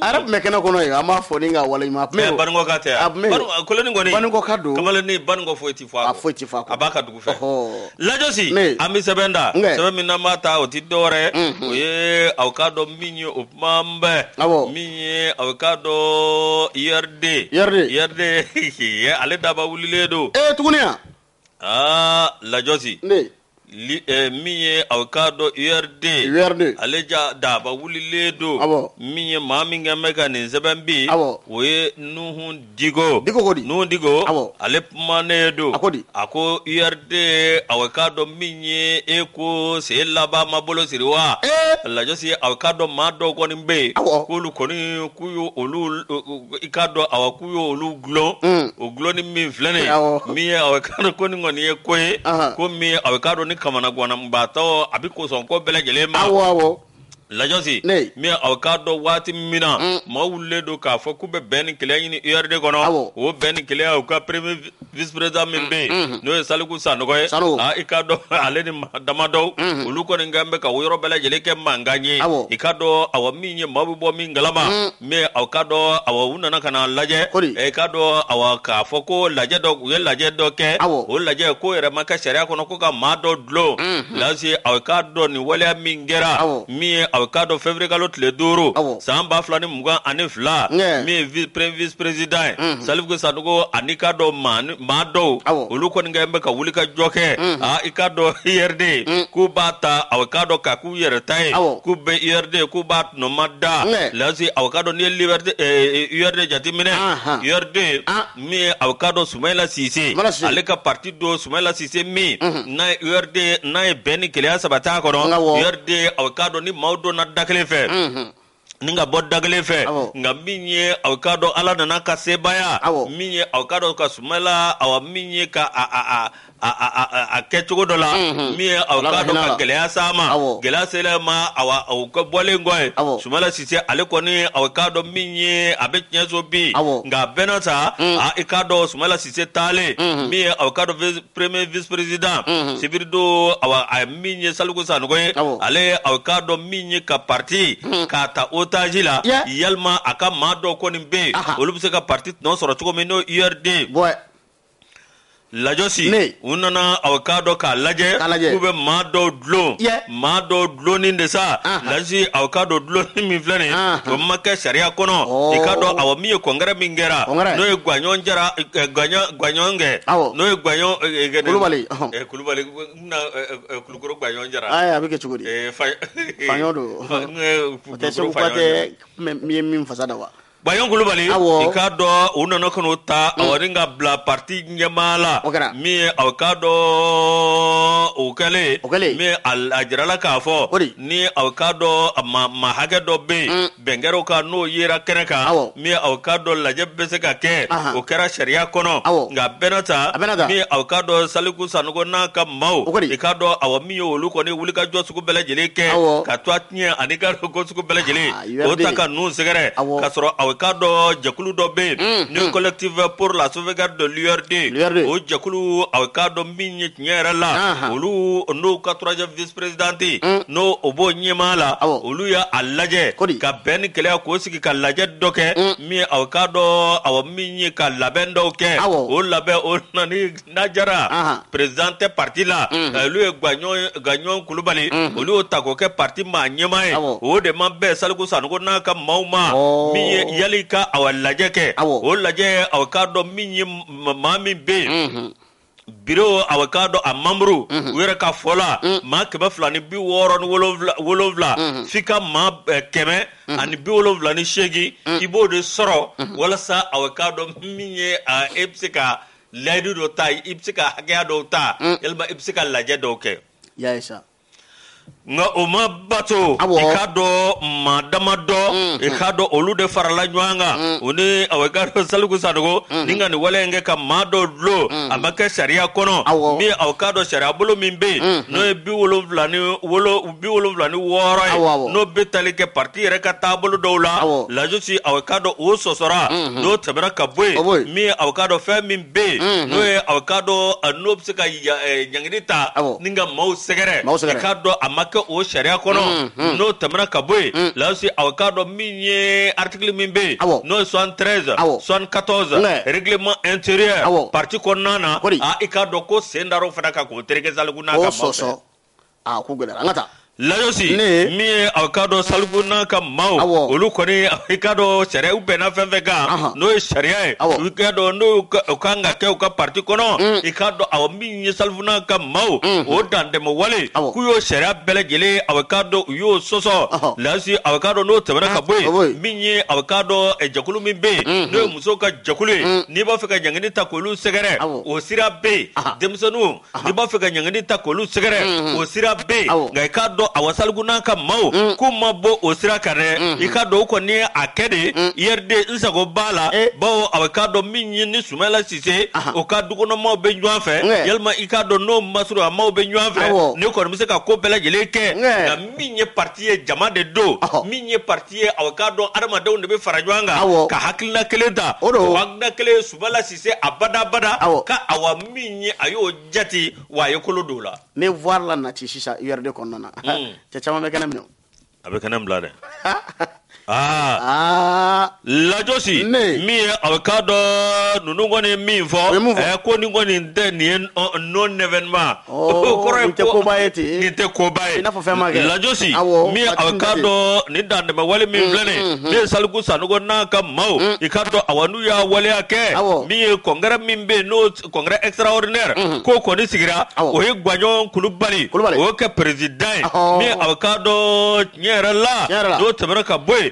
a yɛrɛ tun bɛ kɛnɛ kɔnɔ yen an b'a fɔ ni ka waleɲuman kun mɛ banikɔ ka tɛ a mɛ koloni kɔni banikɔ ka don kamalennin banikɔ foyi ti fɔ a kɔ a foyi ti fɔ a kɔ a b'a ka dugu fɛ lajɔsi an bɛ sɛbɛn da sɛbɛn min n'an b'a ta o ti dɔwɛrɛ mhm. o ye aw k'a dɔn min ye o kuma bɛɛ awɔ min ye aw k'a dɔn ird ird ird ale daba wulilen don ee eh, tuguni yan aa ah, lajɔsi ne li ɛ eh, min eh. mm. ye awuka dɔ urd urd ale ja daba wulilen don awɔ min ye maa min kɛ bɛ ka nin sɛbɛn bi awɔ o ye nuhu digo digo ko di nuhu digo awɔ ale kumanen don a ko di a ko urd awuka dɔ min ye e ko sen laban ma bolo siri wa ee lajɔsi awuka dɔ maa dɔ kɔni bɛ yen awɔ k'olu kɔni k'u ye olu i k'a dɔn awɔ k'u ye olu gulon o gulon ni min filɛ nin ye awɔ min ye awuka dɔ ko nin kɔni ye ko ye ko min ye awuka dɔ ni kamana ganaba tɔ a bɛ kosɔn ko bɛɛ lajɛlen ma awɔ awɔ lajɔsi min aw k'a dɔn waati min na maaw wulilen don k'a fɔ k'u bɛ bɛn ni kɛlɛ ɲini urd kɔnɔ o bɛn ni kɛlɛ ka premier vice président min bɛ yen n'o ye saliku sanɔgɔ ye a i k'a dɔn ale ni maa damadɔw olu kɔni kan bɛ ka o yɔrɔ bɛɛ lajɛlen kɛ mankan ye i k'a dɔn awɔ min ye maaw bɛ bɔ min galama min aw k'a dɔn awɔ u nana ka na lajɛ i k'a dɔn awɔ k'a fɔ ko lajɛ dɔ u ye lajɛ dɔ kɛ o lajɛ ko yɛrɛ ma kɛ sariya kɔnɔ ko ka maa dɔ dulon lajɔsi aw k'a dɔn nin waleya min kɛra min ye aw o k'a dɔn feferekalo tile duuru san ba fila ni mugan ani fila min ye vice président ye salifu sanogo ani k'a dɔn maa dɔw olu kɔni kɛ bɛ ka wuli ka jɔ kɛ aa i k'a dɔn ird k'u b'a ta aw k'a dɔn k'a k'u yɛrɛ ta ye k'u bɛ ird k'u b'a nɔma da lasi aw k'a dɔn n'i ye liberté ird jateminɛ ird min ye aw k'a dɔn la sise ale ka parti don sumayila sise min n'a ye ird n'a ye bɛn ni keleya sabati a kɔnɔ ird aw k'a dɔn ni maaw do na kelen fɛ ni ka bɔ da fɛ nka min ye aw k'a dɔ ala nana ka sebaya min ye aw k'a dɔ ka sumala aw min ye ka a a a a kɛ cogo dɔ la min ye aw ka dɔn ka gɛlɛya s'a ma gɛlɛya sela ma awa aw ka bɔlen kɔ ye sumala sise ale kɔni aw k'a dɔn min ye mm. a bɛ tiɲɛ so bin nka a bɛnna sa a i k'a dɔn sumala sise taalen min mm-hmm. ye aw k'a dɔn premier vice président mm-hmm. sibiri do awa a ye min ye saliku sanogo ye ale aw k'a dɔn min ye ka parti mm-hmm. k'a ta otage la yalima a ka maa dɔw kɔni bɛ yen olu bɛ se ka parti tɔnɔ sɔrɔ cogo min n'o urd lajɔsi ne u nana avocat k'a lajɛ k'a lajɛ k'u bɛ maa dɔ dulon yɛ maa dɔ dulonni de sa lajɔsi avocat dɔ dulonni min filɛ nin ye o ma kɛ sariya kɔnɔ i k'a dɔn oh. awɔ min ye kɔnkɛrɛ min kɛra n'o ye gwaɲɔn jara gwaɲɔn gwaɲɔn kɛ n'o ye gwaɲɔn kulubali kulubali na kulukoro gwaɲɔn jara ayi a bɛ kɛ cogo di faɲɔ don o tɛ segu ba tɛ min ye min fasa da wa bayon kulubali i k'a dɔ u nana kan'o ta mm. awɔ ni ka bila parti ɲɛmaa la min ye aw k'a dɔ o kɛlen min a jirala k'a fɔ ni aw k'a dɔ ma hakɛ dɔ bɛ yen bɛnkɛraw ka n'o yera kɛnɛ kan min aw k'a dɔ lajɛ bɛ se ka kɛ o kɛra sariya kɔnɔ nka bɛnna ta min aw k'a dɔ saliku sanogo n'a ka maaw i k'a dɔn awɔ min ye olu kɔni wulikajɔ sugu bɛɛ lajɛlen kɛ ka to a tiɲɛ ani ka ko sugu ah, bɛɛ lajɛlen o ta ka ninnu sɛgɛrɛ k'a sɔrɔ aw k'a dɔ jɛkulu dɔ bɛ yen mm, mm. ne collective pour la sauvegarde de l'urd o jɛkulu a k'a dɔn min ye tiɲɛ yɛrɛ la olu n'o ka troisième mm. vice ah ah, ah. présidente n'o o b'o ɲɛmaa la olu y'a lajɛ ka bɛn ni kɛlɛ k'o sigi ka lajɛ dɔ kɛ min a k'a dɔn awɔ min ye ka labɛn dɔw kɛ o labɛn o na ni n'a jara président tɛ parti la olu ye gaɲɔn kulubali olu y'o ta k'o kɛ parti maa ɲɛmaa ye o de ma bɛn saliku sanogo n'a ka maaw ma min ye yali ka awa lajɛ kɛ o lajɛ awa k'a dɔn min ye maa min bɛ yen biro awa mm-hmm. k'a dɔn a mamuru u yɛrɛ ka fɔ la maa mm. kɛmɛ fila ni bi wɔɔrɔ ni wolonwula mm-hmm. f'i ka maa eh, kɛmɛ mm-hmm. ani bi wolonwula ni seegin mm. i b'o de sɔrɔ walasa awa k'a dɔn min ye e bɛ se ka layidu dɔ ta i bɛ se ka hakɛya dɔw ta mm. yalima i bɛ se ka lajɛ dɔw kɛ. nka o ma bato mm. mm. mm. i k'a dɔn maa dama dɔ i k'a dɔ olu de farala ɲɔgɔn kan o ni awɔgado saliku sanogo ni ka nin waleya in kɛ ka maa dɔ dulo a ma kɛ sariya kɔnɔ min aw k'a dɔ sariya bolo min bɛ yen n'o ye bi wolonwula ni wolo bi wolonwula ni wɔɔrɔ ye n'o bɛ tali kɛ pariti yɛrɛ ka taabolo dɔw la lajusi aw k'a dɔ o sɔsɔra n'o tɛmɛra ka bɔ yen min aw k'a dɔ fɛn min bɛ yen n'o ye aw k'a dɔn n'o bɛ se ka ɲangini ta ni ka maaw sɛgɛrɛ i k'a a ma kɛ o sariya kɔnɔ n'o tɛmɛna ka bɔ mm. yen lawusi aw k'a dɔn min ye artikili min n'o ye soixante treize soixante quatorze règlement intérieur parti kɔnɔna na a ah, i k'a ko sen dar'o fana k'o tereke zalikunna ka ko oh, gɛlɛyara an ka lajosi min ye a ka dɔn salikuna ka maaw olu kɔni i ka dɔn sariya u bɛnna fɛn fɛn kan n'o ye sariya ye i ka dɔn n'o mm. mm. o kan ka kɛ u ka pariti kɔnɔ i ka dɔn awɔ min ye salikuna ka maaw o dantɛmɛ wale k'u y'o sariya bɛɛ lajɛlen a ka dɔn u y'o sɔsɔ lajosi a ka dɔn n'o tɛmɛna ah, ka bɔ yen min ye a ka e dɔn jɛkulu min bɛ mm, yen n'o ye musow ka jɛkulu ye n'i b'a fɛ ka ɲangini ta k'olu sɛgɛrɛ o sira bɛ yen denmisɛnninw n'i b'a fɛ ka ɲangini ta k'olu sɛgɛrɛ o sira bɛ yen nka i ka dɔn dɔn awasalugunna mm. mm-hmm. mm. e. ka maw k'u ma bɔ o sira kan dɛ i k'a dɔn o kɔni ye a kɛ de ird n sago b'a la bawo a k'a dɔn min ye ni sumayila sise o ka dukɔnɔmaw bɛ ɲɔgɔn fɛ yalima i k'a dɔn n'o masurunyamaw bɛ ɲɔgɔn fɛ ne kɔni bɛ se ka ko bɛɛ lajɛlen kɛ nka min ye parti ye jama de don min ye parti ye a k'a dɔn adamadenw de bɛ fara ɲɔgɔn kan ka hakilina kelen ta o hakilina kelen ye sumayila sise a badabada ka awa min ye a y'o jate wa a ye kolo don o la. n voir la nati sisan ird kɔnɔna na. ca caman bɛ kɛnɛ minɛ a bɛ kɛnɛ bila dɛ lajɔsi min ye a ka dɔ ninnu kɔni min fɔ ɛ ko nin kɔni tɛ nin ye non événement o kɔrɔ ye ko nin tɛ koba ye ten ma min ye a ka dɔ nin dantɛmɛwale min filɛ nin ye ne ye saliku sanogo n'a ka maaw mm. i ka dɔn awɔ n'u y'a waleya kɛ min ye kɔnkɛrɛ min bɛ yen n'o kɔnkɛrɛ extraordinaire k'o mm-hmm. kɔni sigira o ye gwaɲɔgɔn kulubali o y'o kɛ perezidan ye min ye a ka dɔn tiɲɛ yɛrɛ la n'o tɛmɛna ka bɔ yen.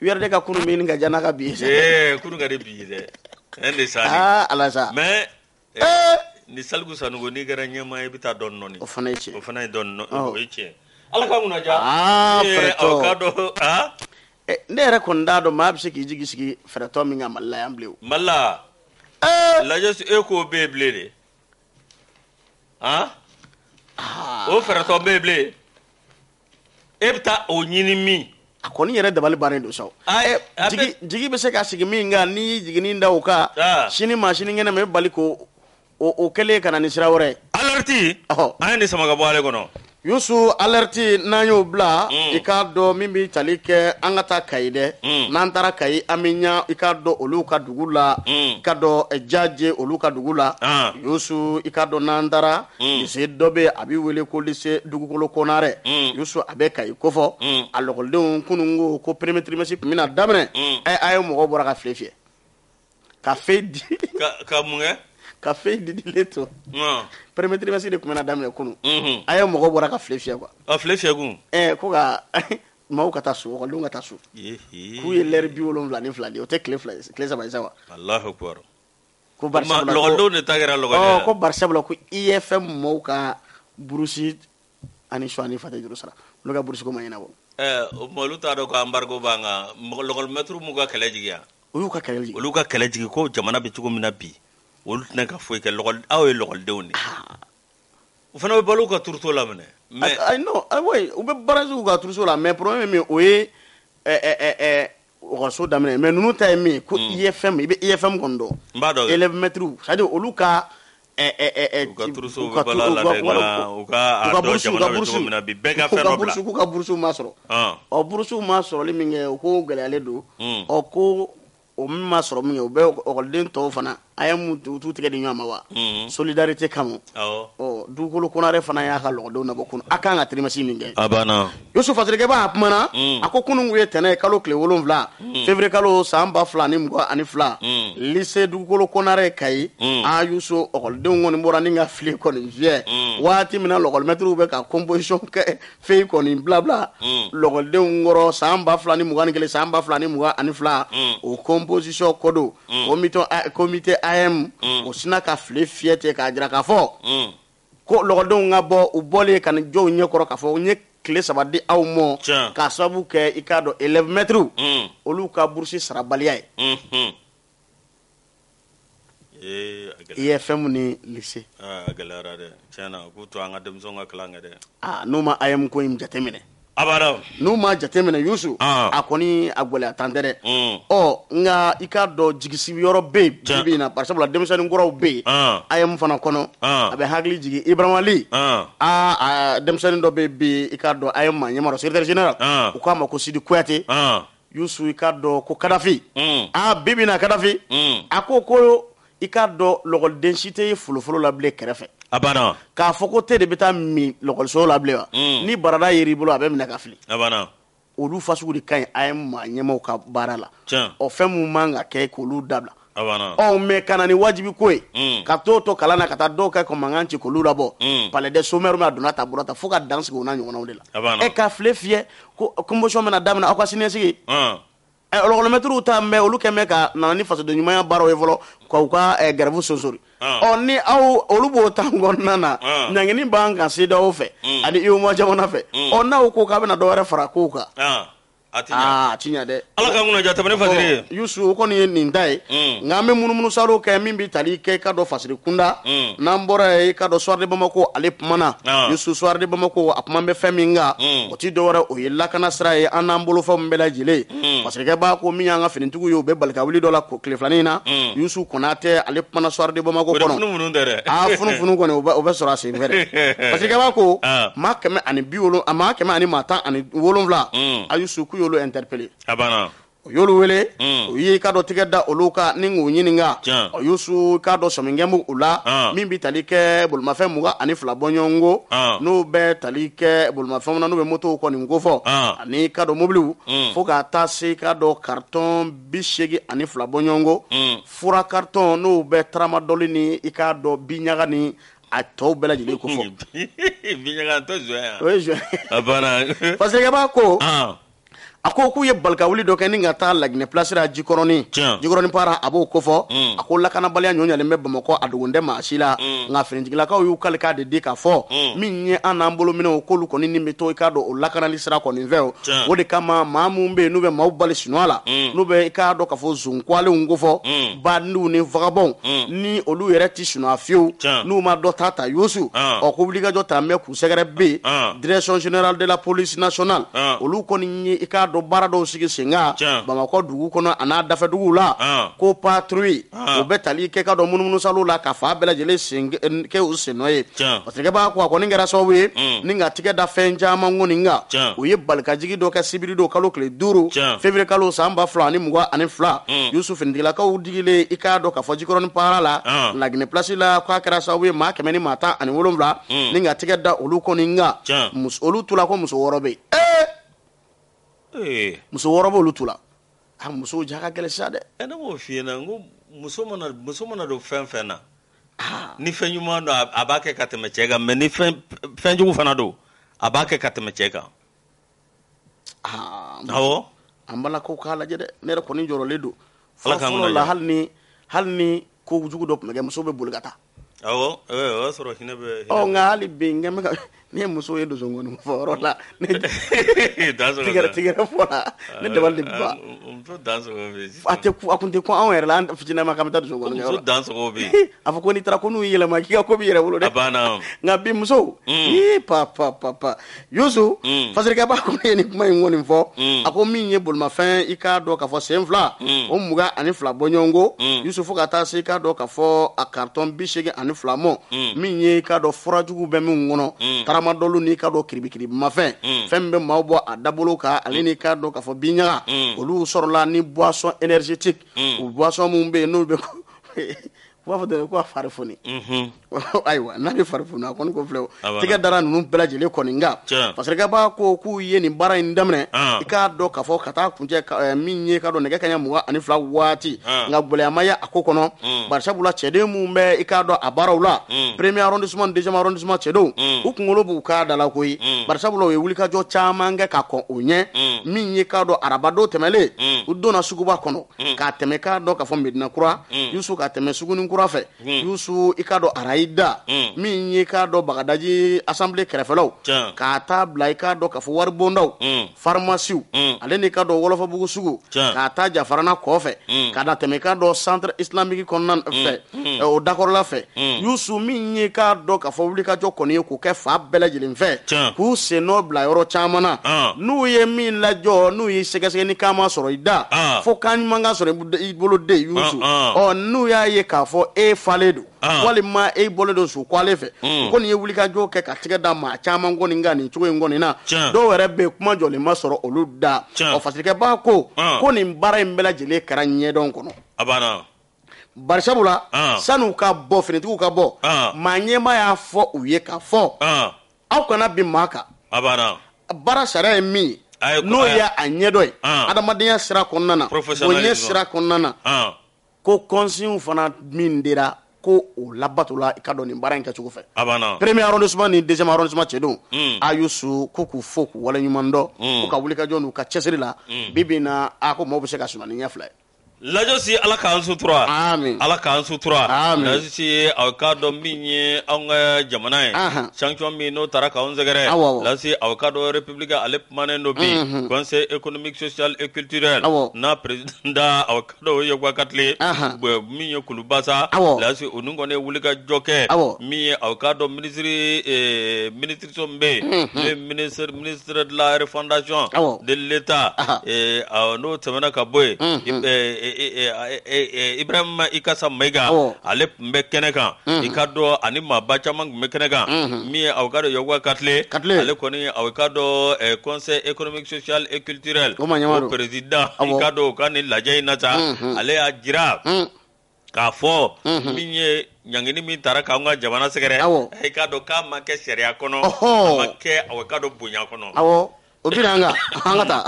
u de ka kunu min ka jana ka bi sa. kunu ka di bi dɛ ɛn sa de. Eh, ah, ala sa. mɛ eh, eh! ni saliku sanuko n'i kɛra ɲɛmaa i e bɛ taa dɔɔni dɔɔni. o fana ye tiɲɛ. o fana ye dɔɔni dɔɔni oh. o ye tiɲɛ. ala ka kunna diya. aa fɛrɛtɔ ka dɔn ha. ne yɛrɛ kɔni t'a dɔn maa bɛ se k'i jigi sigi fɛrɛtɔ min kan mali la yan bilen o. mali la. lajɛ e k'o bɛ yen bilen de. han. o fɛrɛtɔ bɛ yen bilen. e bɛ taa o ɲini min. a kɔni yɛrɛ dabali bannen don sa eh, jigi jigi bɛ se ka sigi min kan n'i y'i jiginni da o kan ah. sini ma sini kɛnɛ ma i bɛ bali k'o o kɛlen ka na ni sira wɛrɛ ye alerte ɔhɔ an ye nin sama ka bɔ ale kɔnɔ yusu alɛriti n'an y'o bila mm. i k'a dɔn min bɛ tali kɛ an ka taa kayi dɛ mm. n'an taara kayi an bɛ ɲa i k'a dɔn olu ka dugu la mm. i ka dɔn jaaje olu ka dugu la ah. yusu i k'a dɔn n'an taara lise mm. dɔ bɛ yen a bɛ wele ko lise dugukolo kɔnarɛ mm. yusu a bɛ kayi kofɔ mm. a lɔgɔlidenw kunun ko ko premier trimestre tun bɛna daminɛ ɛ a ye mɔgɔ eh, bɔra ka file fiyɛ ka fe di. ka mun kɛ. Ah. Mhm. ka fɛn di dilen to pɛrɛmɛtirimɛsi de tun bɛna daminɛ kunu a ye mɔgɔ bɔra ka file fiyɛ kuwa a file fiyɛ kun ɛɛ ko ka maaw ka taa so ekɔlidenw ka taa so k'u ye lɛri bi wolonwula ni fila de o tɛ tile fila ye saba ye sa wa ko barisabula ko ta ya. oh, ko i ye fɛn mau ka burusi ani suwa ani fata juru sara eh, ya. olu ka burusi ko ma ɲɛnabɔ ɛɛ o tuma olu t'a dɔn ko embargo b'an kan lɔgɔlimɛtiri m'u ka kɛlɛ jigiya u y'u ka kɛlɛ jigin olu ka kɛlɛ ko jamana bɛ cogo min na bi olu tɛna ka foyi kɛ aw ye lɔgɔlidenw de o ah. fana bɛ balo ka turuso la minɛ ah, u bɛ barasiw ka turuso la mɛ problème min o ye ɔkɔso daminɛ mɛ ninnu ta ye min ko ifm hmm. i bɛ ifm kɔni dɔn n b'a dɔn élève mɛtiriw c'est à dire olu ka u ka turusow bɛ bala la dɛ nka u ka a dɔn jamana bɛ cogo min na bi bɛɛ ka fɛn dɔ bila k'u ka burusiw ma sɔrɔ ah. ɔ burusiw ma sɔrɔli min kɛ o ko gɛlɛyalen don hmm. ɔ ko o min ma sɔrɔ min ye o bɛ ɔkɔliden tɔw fana a ye mun u t'u tigɛ di ɲɔgɔn ma wa mhm. solidarite kama ɔ dugukolo konare fana y'a ka lɔgɔdenw nabɔ kun a kan ka tirimasi min kɛ a banna yusufu fasirikɛ b'a kumana mhm. a ko kunun kun ye tɛnɛ ye kalo tile wolonfila mhm. fevriye kalo san ba fila ani mugan ani fila lise dugukolo konare kayi a yusu ɔkɔlidenw kɔni bɔra ni ka fili kɔni fiyɛ Hmm. waati min na lɔgɔlimɛtiriw bɛ ka composition kɛ fɛn kɔni bilabila hmm. lɔgɔlidenw kɔrɔ san ba fila ni mugan ni kelen san ba fila ni mugan ani fila hmm. o composition kodo comité am o sina ka file fiyɛ ten k'a jira k'a fɔ ko lɔgɔdenw ka bɔ u bɔlen ka nin jɔw ɲɛkɔrɔ k'a fɔ n ye tile saba di aw ma k'a sababu kɛ i k'a dɔn élève mɛtiriw olu ka burusi sarabaliya ye. IFM eh, e ni lycée a gɛlɛyara dɛ tiɲɛ na k'u to an ka denmisɛnw ka kalan kɛ dɛ aa n'u ma IM ko in jateminɛ abada n'u ma jateminɛ Yusu a kɔni a gɛlɛya tan tɛ dɛ ɔ nka i k'a dɔn jigisiyɔrɔ bɛ yen bi bi in na denmisɛnnin kuraw yen fana kɔnɔ a bɛ hakili jigi Ibarahima Hali aa denmisɛnnin dɔ bɛ bi i k'a dɔn IM a ɲɛma secrétaire général u k'a ma ko Sidi Kuyate Yusu i k'a dɔn ko Kadafi aa mm. na Kadafi mm. a ko ko i k'a dɔn lɔgɔliden si tɛ ye folofolo labilen kɛrɛfɛ a banna k'a fɔ ko te de bɛ taa min lɔgɔliso labilen wa mm. ni barada yer'i bolo a bɛ minɛ ka fili a banna olu fasugu de ka ɲi a ye maa ɲɛmaw ka baara la ɔ fɛn mun man ka kɛ k'olu dabila ɔ mɛ ka na ni wajibi ko ye mm. ka t'o to kalan na ka taa dɔw kɛ ko mankan ci k'olu labɔ mm. palais des sommaires min a donna ta bɔra ta fo ka dan sigi o n'a ɲɔgɔnnaw de la e ka file fiyɛ ko convention bɛna daminɛ aw ka siniɲɛsigi lɔgɔlɔmɛtiriw ta mɛ olu kɛ mɛ ka nana ni fasodenɲumanya baaraw ye fɔlɔ k'u ka gɛrɛfu sonsori ɔ ni aw olu b'o tan kɔnɔna na ɲangini b'an kan sedaw fɛ ani iwma jamana fɛ ɔ n'aw ko k'a bɛna dɔ wɛrɛ fara kow kan ah. Ah, a ti ɲa dɛ ala ka kunna ja tɛmɛni fasiri ye yusu o kɔni ye nin ta ye mm. nka an bɛ munumunu saro kɛ min bɛ tali kɛ i ka dɔ fasiri kunda mm. n'an bɔra ye i ka dɔ suwari de bamako ale kumana ah. yusu suwari de bamako a kuma bɛ fɛn min kan mm. o ti dɔwɛrɛ o ye lakana sira ye an n'an bolofɛnw bɛɛ lajɛlen fasirikɛ b'a ko min y'an ka finitigiw ye u bɛ bali ka wuli dɔ la tile filanin in na yusu konatɛ ale kumana suwari de bamako kɔnɔ a ah, funufunu kɔni o bɛ sɔrɔ a sen fɛ dɛ fasirikɛ b'a ko maa kɛmɛ ani bi wolonwula maa kɛmɛ ani maa tan ani wolonwula a yusu k'u y'olu interpellé a banna o y'olu wele u hmm. y'i ka dɔ tigɛ da olu kan ni k'u ɲininka o y'u su ka dɔ sɔmikɛ b'u u la ah. min bɛ tali kɛ bolimafɛn mugan ani fila bɔɲɔgɔn ko ah. n'u bɛ tali kɛ bolimafɛnw na n'u bɛ motow kɔni kofɔ ah. ani ka dɔ mobiliw hmm. fo ka taa se ka dɔ karitɔn bi seegin ani fila bɔɲɔgɔn hmm. fura karitɔn n'u bɛ tarama dɔli ni i ka dɔ binɲaga ni a tɔw bɛɛ lajɛlen kofɔ. binɲaga tɔ zɔn yan. o ye zɔn ye. a banna. parce i b'a ko. a ko k'u ye balikawuli dɔ kɛ ni ka taa laginɛ pilasira jikɔrɔni jikɔrɔni para a b'o kofɔ mm. a ko lakanabaliya ɲɔɲalen bɛ bamakɔ a dogon tɛ maa si la mm. nka finitigilakaw y'u kali k'a de di k'a fɔ mm. min ye an n'an bolominɛw k'olu kɔni nin bɛ to i k'a dɔn o lakanali sira kɔni fɛ o o de kama maa minnu bɛ yen n'u bɛ maaw bali sinɔgɔ la mm. n'u bɛ i k'a dɔn k'a fɔ zonkwalew kofɔ mm. bandiw ni vagabɔnw mm. ni olu yɛrɛ ti sinɔgɔ fiyewu n'u ma dɔ ta ta yosu ah. ɔ ko wulikajɔ ta mɛ k'u sɛgɛrɛ bɛ yen ah. direction générale de la police nationale ah. olu kɔni ye i k'a do barado dɔw sigi sen kan bamakɔ dugu kɔnɔ a n'a dafɛ duguw la ko patrouille u bɛ tali kɛ ka munu munumunusalw la ka fa bɛɛ lajɛlen sen kɛ u sen nɔ ye paseke b'a ko a kɔni kɛra sababu ye hmm. ni da fɛn caman kɔni kan u ye balikajigi dɔ kɛ sibiri don kalo tile duuru fevrier kalo san ba fila ani mugan ani fila hmm. yusuf ntigilakaw digilen i k'a dɔn k'a fɔ jikɔrɔni para la laginɛ plasi la k'a kɛra sababu ye maa kɛmɛ ni maa tan ani wolonwula hmm. ni ka tigɛ da olu kɔni kan olu tula ko muso worobe bɛ Eh. muso wɔɔrɔ b'olu tu la a ah, musow ja ka gɛlɛ sisan dɛ. ɛ eh, ne b'o f'i ɲɛna n ko muso mana muso mana don fɛn fɛn na ah. ni fɛn ɲuman don a b'a kɛ ka tɛmɛ cɛ kan mɛ ni fɛn fɛn jugu fana don a b'a kɛ ka tɛmɛ cɛ kan. Ah. awɔ. an balakaw k'a lajɛ dɛ ne yɛrɛ kɔni jɔrɔlen don. ala k'an kunna jɔ fɔlɔ la hali ni hali ni ko jugu dɔ tun bɛ kɛ muso bɛ boli ka taa. awɔ ɛɛ eh, o y'a sɔrɔ hinɛ bɛ. ɔ nka hali bi n kɛ n bɛ ka. ni ye muso ye dosongoni fɔyɔrɔ la tigɛrɛ fɔla ne dabali de ba a kun tɛ kun anw yɛrɛ la ah, ah, an fitinama kan bɛ taa dosongoni kɛyɔrɔ a fɔ ko n'i taara ko n'u yɛlɛma k'i ka ko b'i yɛrɛ wolo dɛ nka bi muso hmm. i pa pa pa pa yusu hmm. fasirikɛ b'a kɔnɔ ye nin kuma in kɔni fɔ a ko min ye bolimafɛn i k'a dɔn k'a fɔ sen fila o mugan ani fila bɔ ɲɔgɔn ko hmm. yusu fo ka taa se i k'a dɔn k'a fɔ a karitɔn bi seegin ani fila mɔ min ye i k'a dɔn furajugu bɛ min kɔnɔ damadɔlu n'i ka dɔn kiribikiribimafɛn fɛn mm. fin bɛ maaw bɔ a dabolo kan ale mm. n'i k'a dɔn k'a fɔ binɲaga mm. olu sɔrɔla ni boisson énergétique boisson minnu bɛ yen n'olu bɛ u b'a fɔ ten ko a fari foni ayiwa n'ale farifunna a kɔni ko filɛ o tɛgɛ dara ninnu bɛɛ lajɛlen kɔni nka fasɛrɛkɛ b'a ko k'u ye nin baara in daminɛ ah. i k'a dɔn k'a fɔ ka taa kuncɛ eh, min ye ka dɔn nɛgɛ kaɲa mugan ani fila waati nka gwɛlɛya ma ye a ko kɔnɔ barisabula cɛden mm. minnu bɛ i k'a dɔn a baaraw la premier arrondissement deuxième arrondissement cɛdenw mm. u kunkolo b'u k'a da la koyi barisabula u ye wulikajɔ caman kɛ ka kɔn o ɲɛ min ye k'a dɔn arabadon tɛmɛlen u donna suguba kɔnɔ k'a tɛmɛ k'a dɔn k'a fɔ kura mm. yusu k'a tɛmɛ sugunikura fɛ yusu i k'a dɔn arayi i da mm. min ye k'a dɔ bagadaji assemblée kɛrɛfɛlaw k'a taa bila i k'a dɔ k'a fɔ wari farimasiw mm. mm. ale n'i ka dɔ wɔlɔfɔbugu sugu k'a taa jafarana kɔfɛ ka da tɛmɛ i k'a dɔ centre islamique kɔnɔna fɛ o dakɔrɔla fɛ yusu min ye k'a dɔ k'a fɔ wulikajɔ kɔni ye k'o kɛ fa bɛɛ lajɛlen fɛ k'u sen bila yɔrɔ caman na ah. n'u ye min lajɔ n'u y'i sɛgɛsɛgɛni kaama sɔrɔ i da ah. fo kan ɲuman ka sɔrɔ i bolo den ah, yusu ɔ n'u y'a ye k'a fɔ e falen don Ah. walima e bɔlen don su kwale fɛ u hmm. kɔni ye wulikajɔ kɛ ka tigɛ da maa caman kɔni ka nin cogo in kɔni na dɔw yɛrɛ bɛ kuma jɔlen ma sɔrɔ olu da ɔ fasilikɛba ko ah. ko nin baara in bɛɛ lajɛlen kɛra ɲɛdɔn kɔnɔ a banna barisabula ah. sanu ka bɔ finitigiw ka bɔ maa ɲɛma y'a fɔ u ye k'a fɔ aw kana bin maa kan a banna baara sariya ye min ye n'o y'a ɲɛdɔ ye adamadenya sira kɔnɔna na o ɲɛ sira kɔnɔna na ko kɔnsiw fana min dira ko o labatola i ka dɔn nin baara in cogo fɛ premier arrondissement ni deuxième arrondissement cɛ don mm. a y'u su ko k'u fo k'u waleɲuman dɔ mm. ko ka wulikajɔ n'u ka cɛsiri la mm. bi bi na a ko mɔɔw be se ka suna ni ɲɛ fila ye lajɔsi ala k'an sutura ala k'an sutura lajɔsi aw k'a dɔn min ye anw ka jamana ye sanction min n'o taara k'anw sɛgɛrɛ lajɔsi aw k'a dɔn république ale kumanen do bi mhm. conseil économique social et culturel n'a président aw k'a dɔn o ye wakatile min ye kulubasa lajɔsi o nun kɔni ye wulikajɔ kɛ min ye aw k'a dɔn ministre ministriso min mhm. bɛ yen n'o ye ministre ministre de la refondation de l'état e, n'o tɛmɛna ka bɔ mhm. yen e, Eh, eh, eh, ibrahim i ka sa mayiga oh. ale tun bɛ mm-hmm. kɛnɛ kan i ka dɔ ani maaba caman tun bɛ kɛnɛ kan mm-hmm. min ye aw ka dɔ yɔguwa katile ale kɔni aw ka dɔ conseil économique social et culturel o président i ka dɔ o ka nin lajɛ in na sa ale y'a jira k'a fɔ oh, min ye ɲangini min taara k'an ka jamana sɛgɛrɛ i ka dɔ k'a ma kɛ sariya kɔnɔ a ma kɛ aw ka dɔ bonya kɔnɔ o bi an ka an ka taa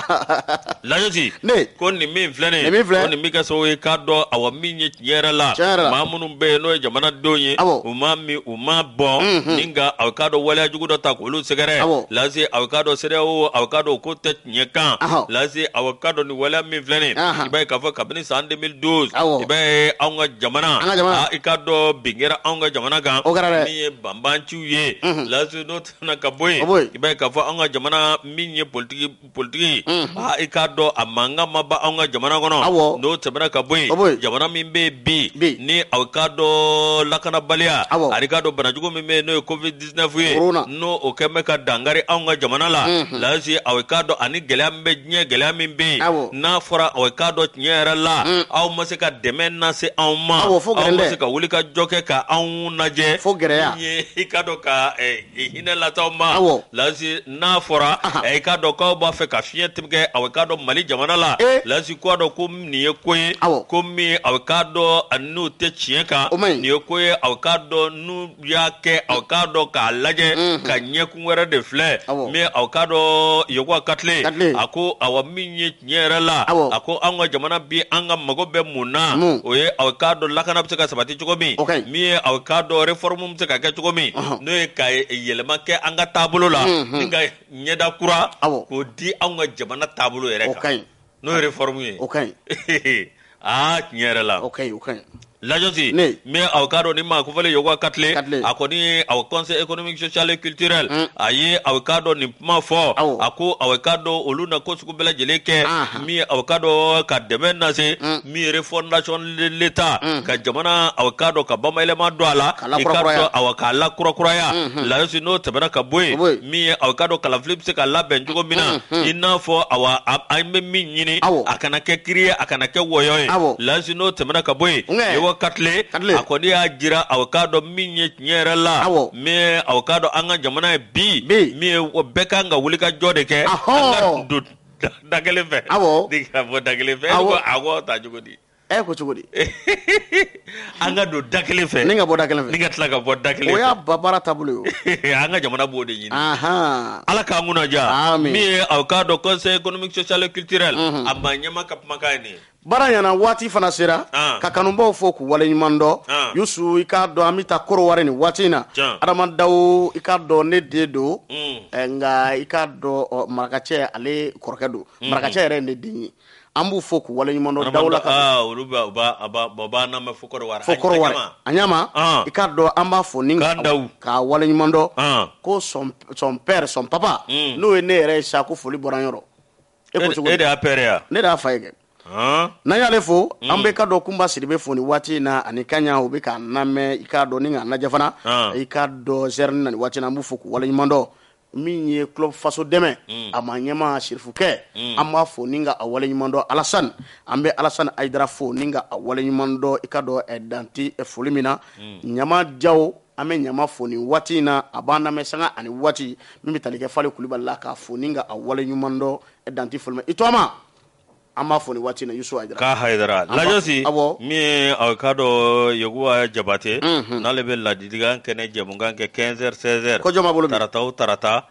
lajɛsi ne ko nin min filɛ nin min filɛ nin bɛ kɛ sababu ye k'a dɔn awɔ min mhm. ye tiɲɛ yɛrɛ la tiɲɛ yɛrɛ la maa minnu bɛ yen n'o ye jamanadenw ye awɔ u ma min u ma bɔn ni nka aw k'a dɔn waleya jugu dɔ ta k'olu sɛgɛrɛ awɔ lase aw k'a dɔn seereyawo aw k'a dɔn o ko tɛ tiɲɛ kan ahɔ lase aw k'a dɔn nin waleya min filɛ nin i b'a ye k'a fɔ kabini san 2012 awɔ i b'a ye anw ka jamana an ka jamana i k'a dɔn bin kɛra anw ka jamana kan o kɛra dɛ min ye banbanciw ye lase n'o tɛna ka bɔ yen i b'a ye k'a fɔ anw ka jamana min ye politiki politiki mm. a i k'a dɔ a manga ma ba anw ka jamana kɔnɔ n'o tɛmɛna ka bɔ yen jamana min bɛ bi ni a k'a dɔ lakanabaliya ani k'a dɔ banajugu min bɛ yen n'o ye covid 19 ye n'o o kɛn bɛ ka dankari anw ka jamana la mm-hmm. layisi a k'a dɔn ani gɛlɛya min bɛ diɲɛ gɛlɛya min bɛ yen n'a fɔra a k'a dɔn tiɲɛ yɛrɛ la mm. aw ma se ka dɛmɛ nase anw ma aw ma se ka wuli ka jɔ kɛ ka anw lajɛ fo gɛrɛya i ka dɔn ka eh, hinɛ lase aw ma layisi n'a fɔra eh, i ka k'a dɔn k'aw b'a fɛ ka fiɲɛ tɛmɛ kɛ a bɛ k'a dɔn mali jamana la lasi k'a dɔ ko nin ye ko ye ko min a bɛ k'a dɔn ani n'o tɛ tiɲɛ kan nin ye ko ye a bɛ k'a dɔn n'u y'a kɛ a bɛ k'a dɔn k'a lajɛ ka ɲɛkun wɛrɛ de filɛ mi a bɛ k'a dɔn yeguwa katile a ko awɔ min ye tiɲɛ yɛrɛ la a ko anw ka jamana bi an ka mago bɛ mun na o ye a bɛ k'a dɔn lakana bɛ se ka sabati cogo min min ye a bɛ k'a dɔn reforme bɛ se ka kɛ cogo min n'o ye ka yɛlɛma kɛ an ka taabolo la ni ka ɲɛda kura k'o di anw ka jamana taabolo yɛrɛ kan n'o ye réforme ye o ka ɲi aa tiɲɛ yɛrɛ la o ka ɲi o ka ɲi L'agence, mais au cadre de ma couvelle yoga katle, a connu au conseil économique, social et culturel, a au cadre de ma fort, a ko au cadre au luna kosukubela jeleke, mi au cadre ka demen nase, mi refondation de l'État, ka jamana au cadre ka bama elema douala, i ka au ka la kura kuraya, l'agence no tebena ka boye, mi au cadre ka la flip se ka la benjugo mina, i n'a fɔ awa an bɛ min ɲini, a kana kɛ kiri ye, a kana no tebena ka boye, katile a kɔni y'a jira aw k'a dɔn min ye tiɲɛ yɛrɛ la min aw k'a dɔn an ka jamana ye bi min ye bɛɛ kan ka wuli ka jɔ de kɛ an ka don da kelen fɛ awɔ de ka bɔ da kelen fɛ awɔ awɔ ta cogo di ɛ eh, ko cogo di an do don da kelen fɛ ni ka bɔ da kelen fɛ ni ka tila ka bɔ da kelen o y'a ba baara taabolo ye an ka jamana b'o de ɲini ala k'an kunnaja min ye aw k'a dɔn conseil économique social et culturel mhm. a ma ɲɛma ka kumakan ye nin ye baara ɲana waati fana sera ah. ka kanubaw fo k'u waleɲuman dɔ ah. yusu i k'a dɔn an be ta ni waati na adamadaw i k'a dɔn ne den do mm. nka i k'a dɔn marakacɛ ale kɔrɔkɛ do mm. Mm-hmm. marakacɛ yɛrɛ ne den ye an b'u ah, ah. fo k'u waleɲumandɔ b'a la fo kɔrɔwari a ɲama i k'a dɔn an b'a fo ni k'a waleɲumandɔ ko son son père son papa n'o ye ne yɛrɛ ye sa ko foli bɔra n yɔrɔ e ko cogo e de y'a père ya ne de y'a fa ye kɛ n'an y'ale fo an bɛ ka dɔn kunba siribe fo nin waati in na ani kanya o bɛ k'a lamɛn i k'a dɔn ni k'a lajɛ fana i k'a dɔn zɛrini na nin waati in na an b'u fo k'u waleɲumandɔ min ye club faso dɛmɛ mm. a ma ɲɛma sirifukɛ mm. an b'a fo ni ka a waleɲuman dɔ alasani an bɛ alasani ayidara fo ni ka a waleɲuman dɔ i ka dɔn danti foli min na mm. ɲama jawo an bɛ ɲama fo nin waati in na a b'an lamɛn sanga ani waati min bɛ tali kɛ fali kulibali la k'a fo ni ka a waleɲuman dɔ danti foli ma i to ma an b'a fɔ ni waati mhm. eh, na yusu hayidara ka hayidara lajɔsi min ye ka dɔ yoguba jabate n'ale bɛ ladilikan kɛnɛ jɛmukan kɛ 15 16 ko jɔn tarata o tarata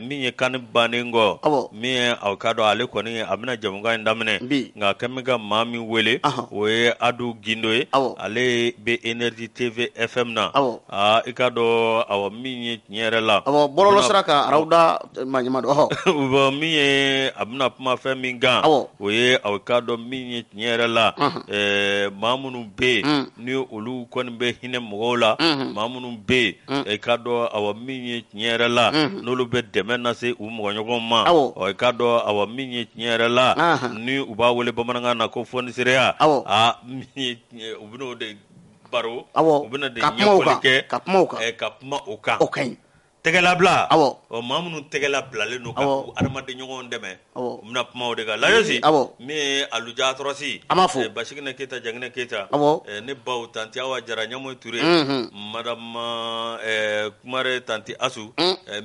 min ye kani bannen kɔ min ye ka dɔ ale kɔni a bɛna jɛmukan in daminɛ nka kɛn bɛ ka maa min wele o ye adu gindo ye ale bɛ energy tv fm na aa i ka dɔn awɔ min ye tiɲɛ yɛrɛ la bɔlɔlɔ sira kan arawuda maɲama dɔ min ye a bɛna kuma fɛn min kan o ye ye aw k'a dɔ min ye tiɲɛ yɛrɛ la maa minnu bɛ yen ni olu kɔni bɛ hinɛ mɔgɔw la ma minnu be yen i k'a dɔ aw min ye tiɲɛ yɛrɛ la n'olu bɛ dɛmɛ lase u mɔgɔɲɔgɔnw ma i k'a dɔ aw min ye tiɲɛ yɛrɛ la ni u b'a wele bamanankan na ko fɔnisereya a min ye tiɲɛ eh, u bɛn'o de baro u bɛna de ɲɛfɔli kɛ o kan ka kuma o kan o ka ɲi tegelabla awo o oh, mamunu tegelabla le no don ka de nyongon deme, dɛmɛ awɔ n bɛna o de kan lajosi awɔ min ye aluja atɔrɔsi an b'a fɔ eh, basigina keta jangina keyita eh, ne baw tanti awa jara nyamo ture mm-hmm. madama eh, kumare tanti asu min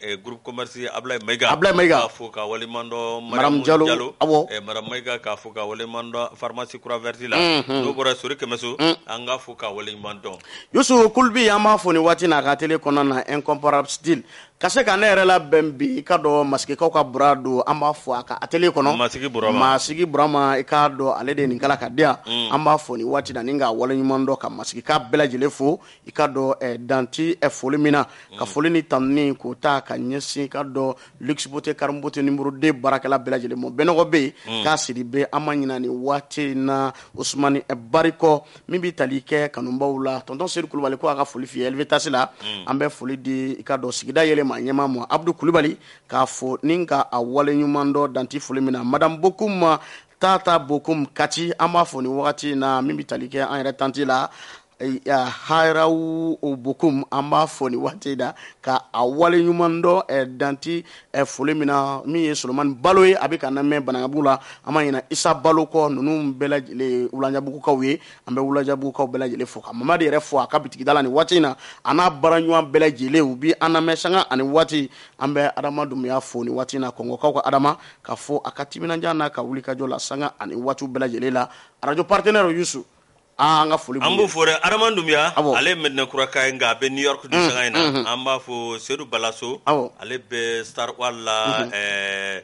mm. grup groupe commerce abulayi mega abla mayiga mega, fo ka waleɲuman mando madam jalo e, madam mega k'a afu ka waleɲuman mando pharmacie kura verti la mm-hmm. n'o bora suri kemesu mm. k'a ka waleɲuman mando yusu kulbi an b'a fo n'a comparable style ka se ka ne yɛrɛ labɛn bi i ka dɔn masigikaw ka bura don an b'a fɔ a ka atelier kɔnɔ masigi burama masigi burama i k'a dɔn ale de nin kala ka di yan mm. an b'a fɔ nin waati na ni k'a waleɲuman dɔn ka masigika bɛɛ lajɛlen fo i ka dɔn eh, danti eh, foli min na ka mm. foli ni tanuni k'o ta ka ɲɛsin i ka dɔn lux beauté carme beauté numéro 2 baarakɛla bɛɛ lajɛlen ma bɛnɔgɔ bɛ yen mm. k'a siri be an ma ɲina nin waati na usmani eh, barikɔ min b'i tali kɛ kanubaw la tonton seri kulubali ko a ka foli f'i ye la mm. an bɛ foli di i ka dɔn sigida yɛlɛ ma ɲɛma ma abdu kulibali k'a fo ni ka a waleɲuman dɔ danti foli min na madam bokum tata bokum kati an b'a fo ni wagati na min be tali kɛ an yɛrɛ tanti la Eh, hayiraw bukum an b'a fɔ nin waati da ka a waleɲuman dɔ eh, danti eh, foli min na min ye solomani balo ye a bɛ ka namɛn banangabugu la an ma ɲina isa balo kɔ ninnu bɛɛ lajɛlen wulanjabugukaw ye an bɛ wulanjabugukaw bɛɛ lajɛlen fo ka mamadi yɛrɛ fo a ka bitigida la nin waati in na a n'a baaraɲɔgɔn bɛɛ lajɛlen u bi an lamɛn sanga ani waati an bɛ adama dunya fo nin waati in na kɔngɔkaw ka adama ka fɔ a ka timinanja n'a ka wulikajɔ la sanga ani waatiw bɛɛ lajɛlen la arajo partenaire yusu an ah, ka foli an b'o fɔ dɛ adama dunbiya ale ye medina kura ka ye nka a bɛ new york dun sanga mm, in mm, na mm. an b'a fɔ sedu balaso ale bɛ starwal la ɛɛ mm-hmm. eh,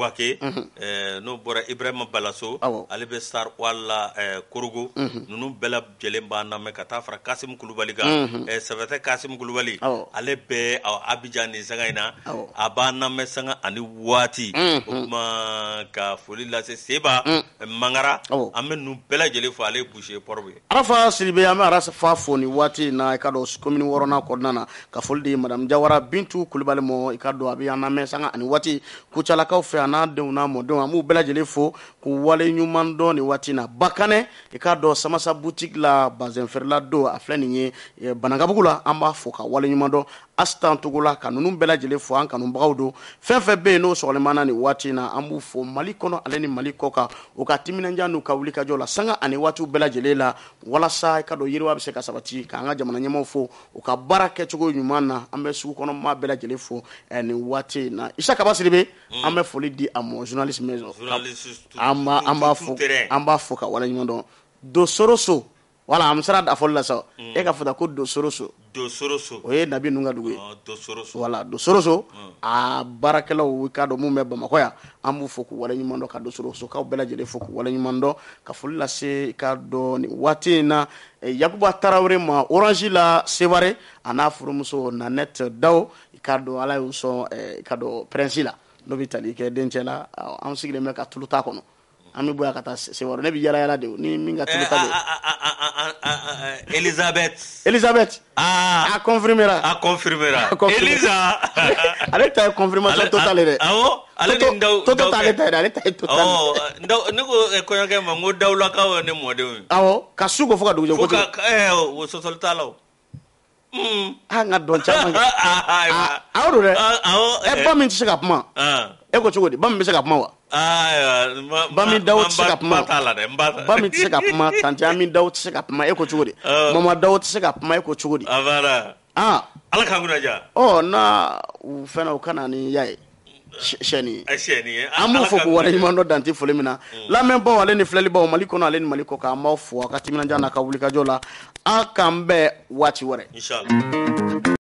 Buwake mhm. eh, n'o bɔra Ibrahima Balaso ale bɛ Sar wala eh, Korogo mhm. nunu bɛɛ lajɛlen b'an lamɛn ka taa fara Kasimu Kulubali kan sɛbɛtɛ Kasimu Kulubali ale bɛ Abijan nin sanga in na a b'an lamɛn sanga ani waati mhm. o tuma ka foli lase Seba eh, Mangara an bɛ ninnu bɛɛ lajɛlen fo ale ye boucher ye Arafa siribe an bɛ Arafa fo nin waati na i ka dɔn commune wɔɔrɔnan kɔnɔna na ka foli di madame Jawara Bintu Kulubali ma i ka dɔn a bɛ an lamɛn sanga ani waati Kucalakaw fɛ yan n'a denw n'a mɔdenw an b'u bɛɛ lajɛlen fo k'u waleɲuman dɔn nin waati in na bakanɛ i k'a dɔn samasa butiki la bazɛn feerela don a filɛ nin ye banankabugu la an b'a fo ka waleɲuman dɔn asitan togola ka nunu bɛɛ lajɛlen fɔ an kanubagaw don fɛn fɛn bɛ yen n'o sɔgɔlimana nin waati in na an b'u fɔ mali kɔnɔ ale ni mali kɔ kan o ka timinanja n'u ka wulikajɔ la sanga ani waatiw bɛɛ lajɛlen la walasa i ka dɔn yiriwa bɛ se ka sabati k'an ka jamana ɲɛmaw fo u ka baara kɛcogo ɲuman na an bɛ sugu kɔnɔ maa bɛɛ lajɛlen fo nin waati in na isa kaba siribe hmm. an bɛ foli di a ma journaliste maison an b'a fo ka waleɲuman dɔn dosoroso wala an sera a fɔli la sa mm. e ka fɔta ko dosoroso dosoroso o ye nabi nu ka dugu ye wala dosoroso a baarakɛlaw k'a dɔn mun bɛ bamakɔ yan an b'u fo k'u waleɲuman dɔ ka dosorosokaw bɛɛ lajɛlen fo k'u waleɲuman dɔ ka foli lase k'a dɔn nin waati in na yakuba tarawele ma orange la seware a n'a furumuso nanɛte dawo i k'a dɔn ala eh, y'u sɔn i k'a dɔn pɛrɛnsi la n'o bɛ tali kɛ dencɛ la an ah, sigilen bɛ ka tuluta kɔnɔ an bɛ bonya ka taa sewaro ne bɛ yala yala de ni min ka tulu ta eh, ah, don. Ah, ah, eh, elizabeth. elizabeth. aa a confirmera. a confirmera eliza. ale ta ye confirmation totale dɛ. awɔ ale ni ndaw toto t'ale ta ye dɛ ale ta ye totale. awɔ ndaw ne ko eh, kɔɲɔkɛ ma n ko dawulakaw ye ne mɔdenw ye. awɔ ka su ko fo ka dugujɛ ko ten. fo ka ɛɛ o sɔsɔli t'a la o. Hmm. an ka dɔn caman kɛ. aw don dɛ. awɔ ɛ ba min tɛ se ka kuma. e ko cogo di ba min bɛ se ka kuma wa. aya bami daw tɛ se ka kuma bami tɛ se ka kuma tante ami daw tɛ se ka kuma e ko cogo di oh. mama daw tɛ se ka kuma e ko cogo di ala k'an kunnaja ɔ na u fɛnɛ u kana ni ya ye sɛni ye an b'u fo k'u waleɲuman dɔ dante foli min na lamɛnbaw ale ni filɛlibaw mali kɔnɔ ale ni mali kɔ k'an b'aw fo a ka timinanja n'a ka wulikajɔ la a k'an bɛɛ waati wɛrɛ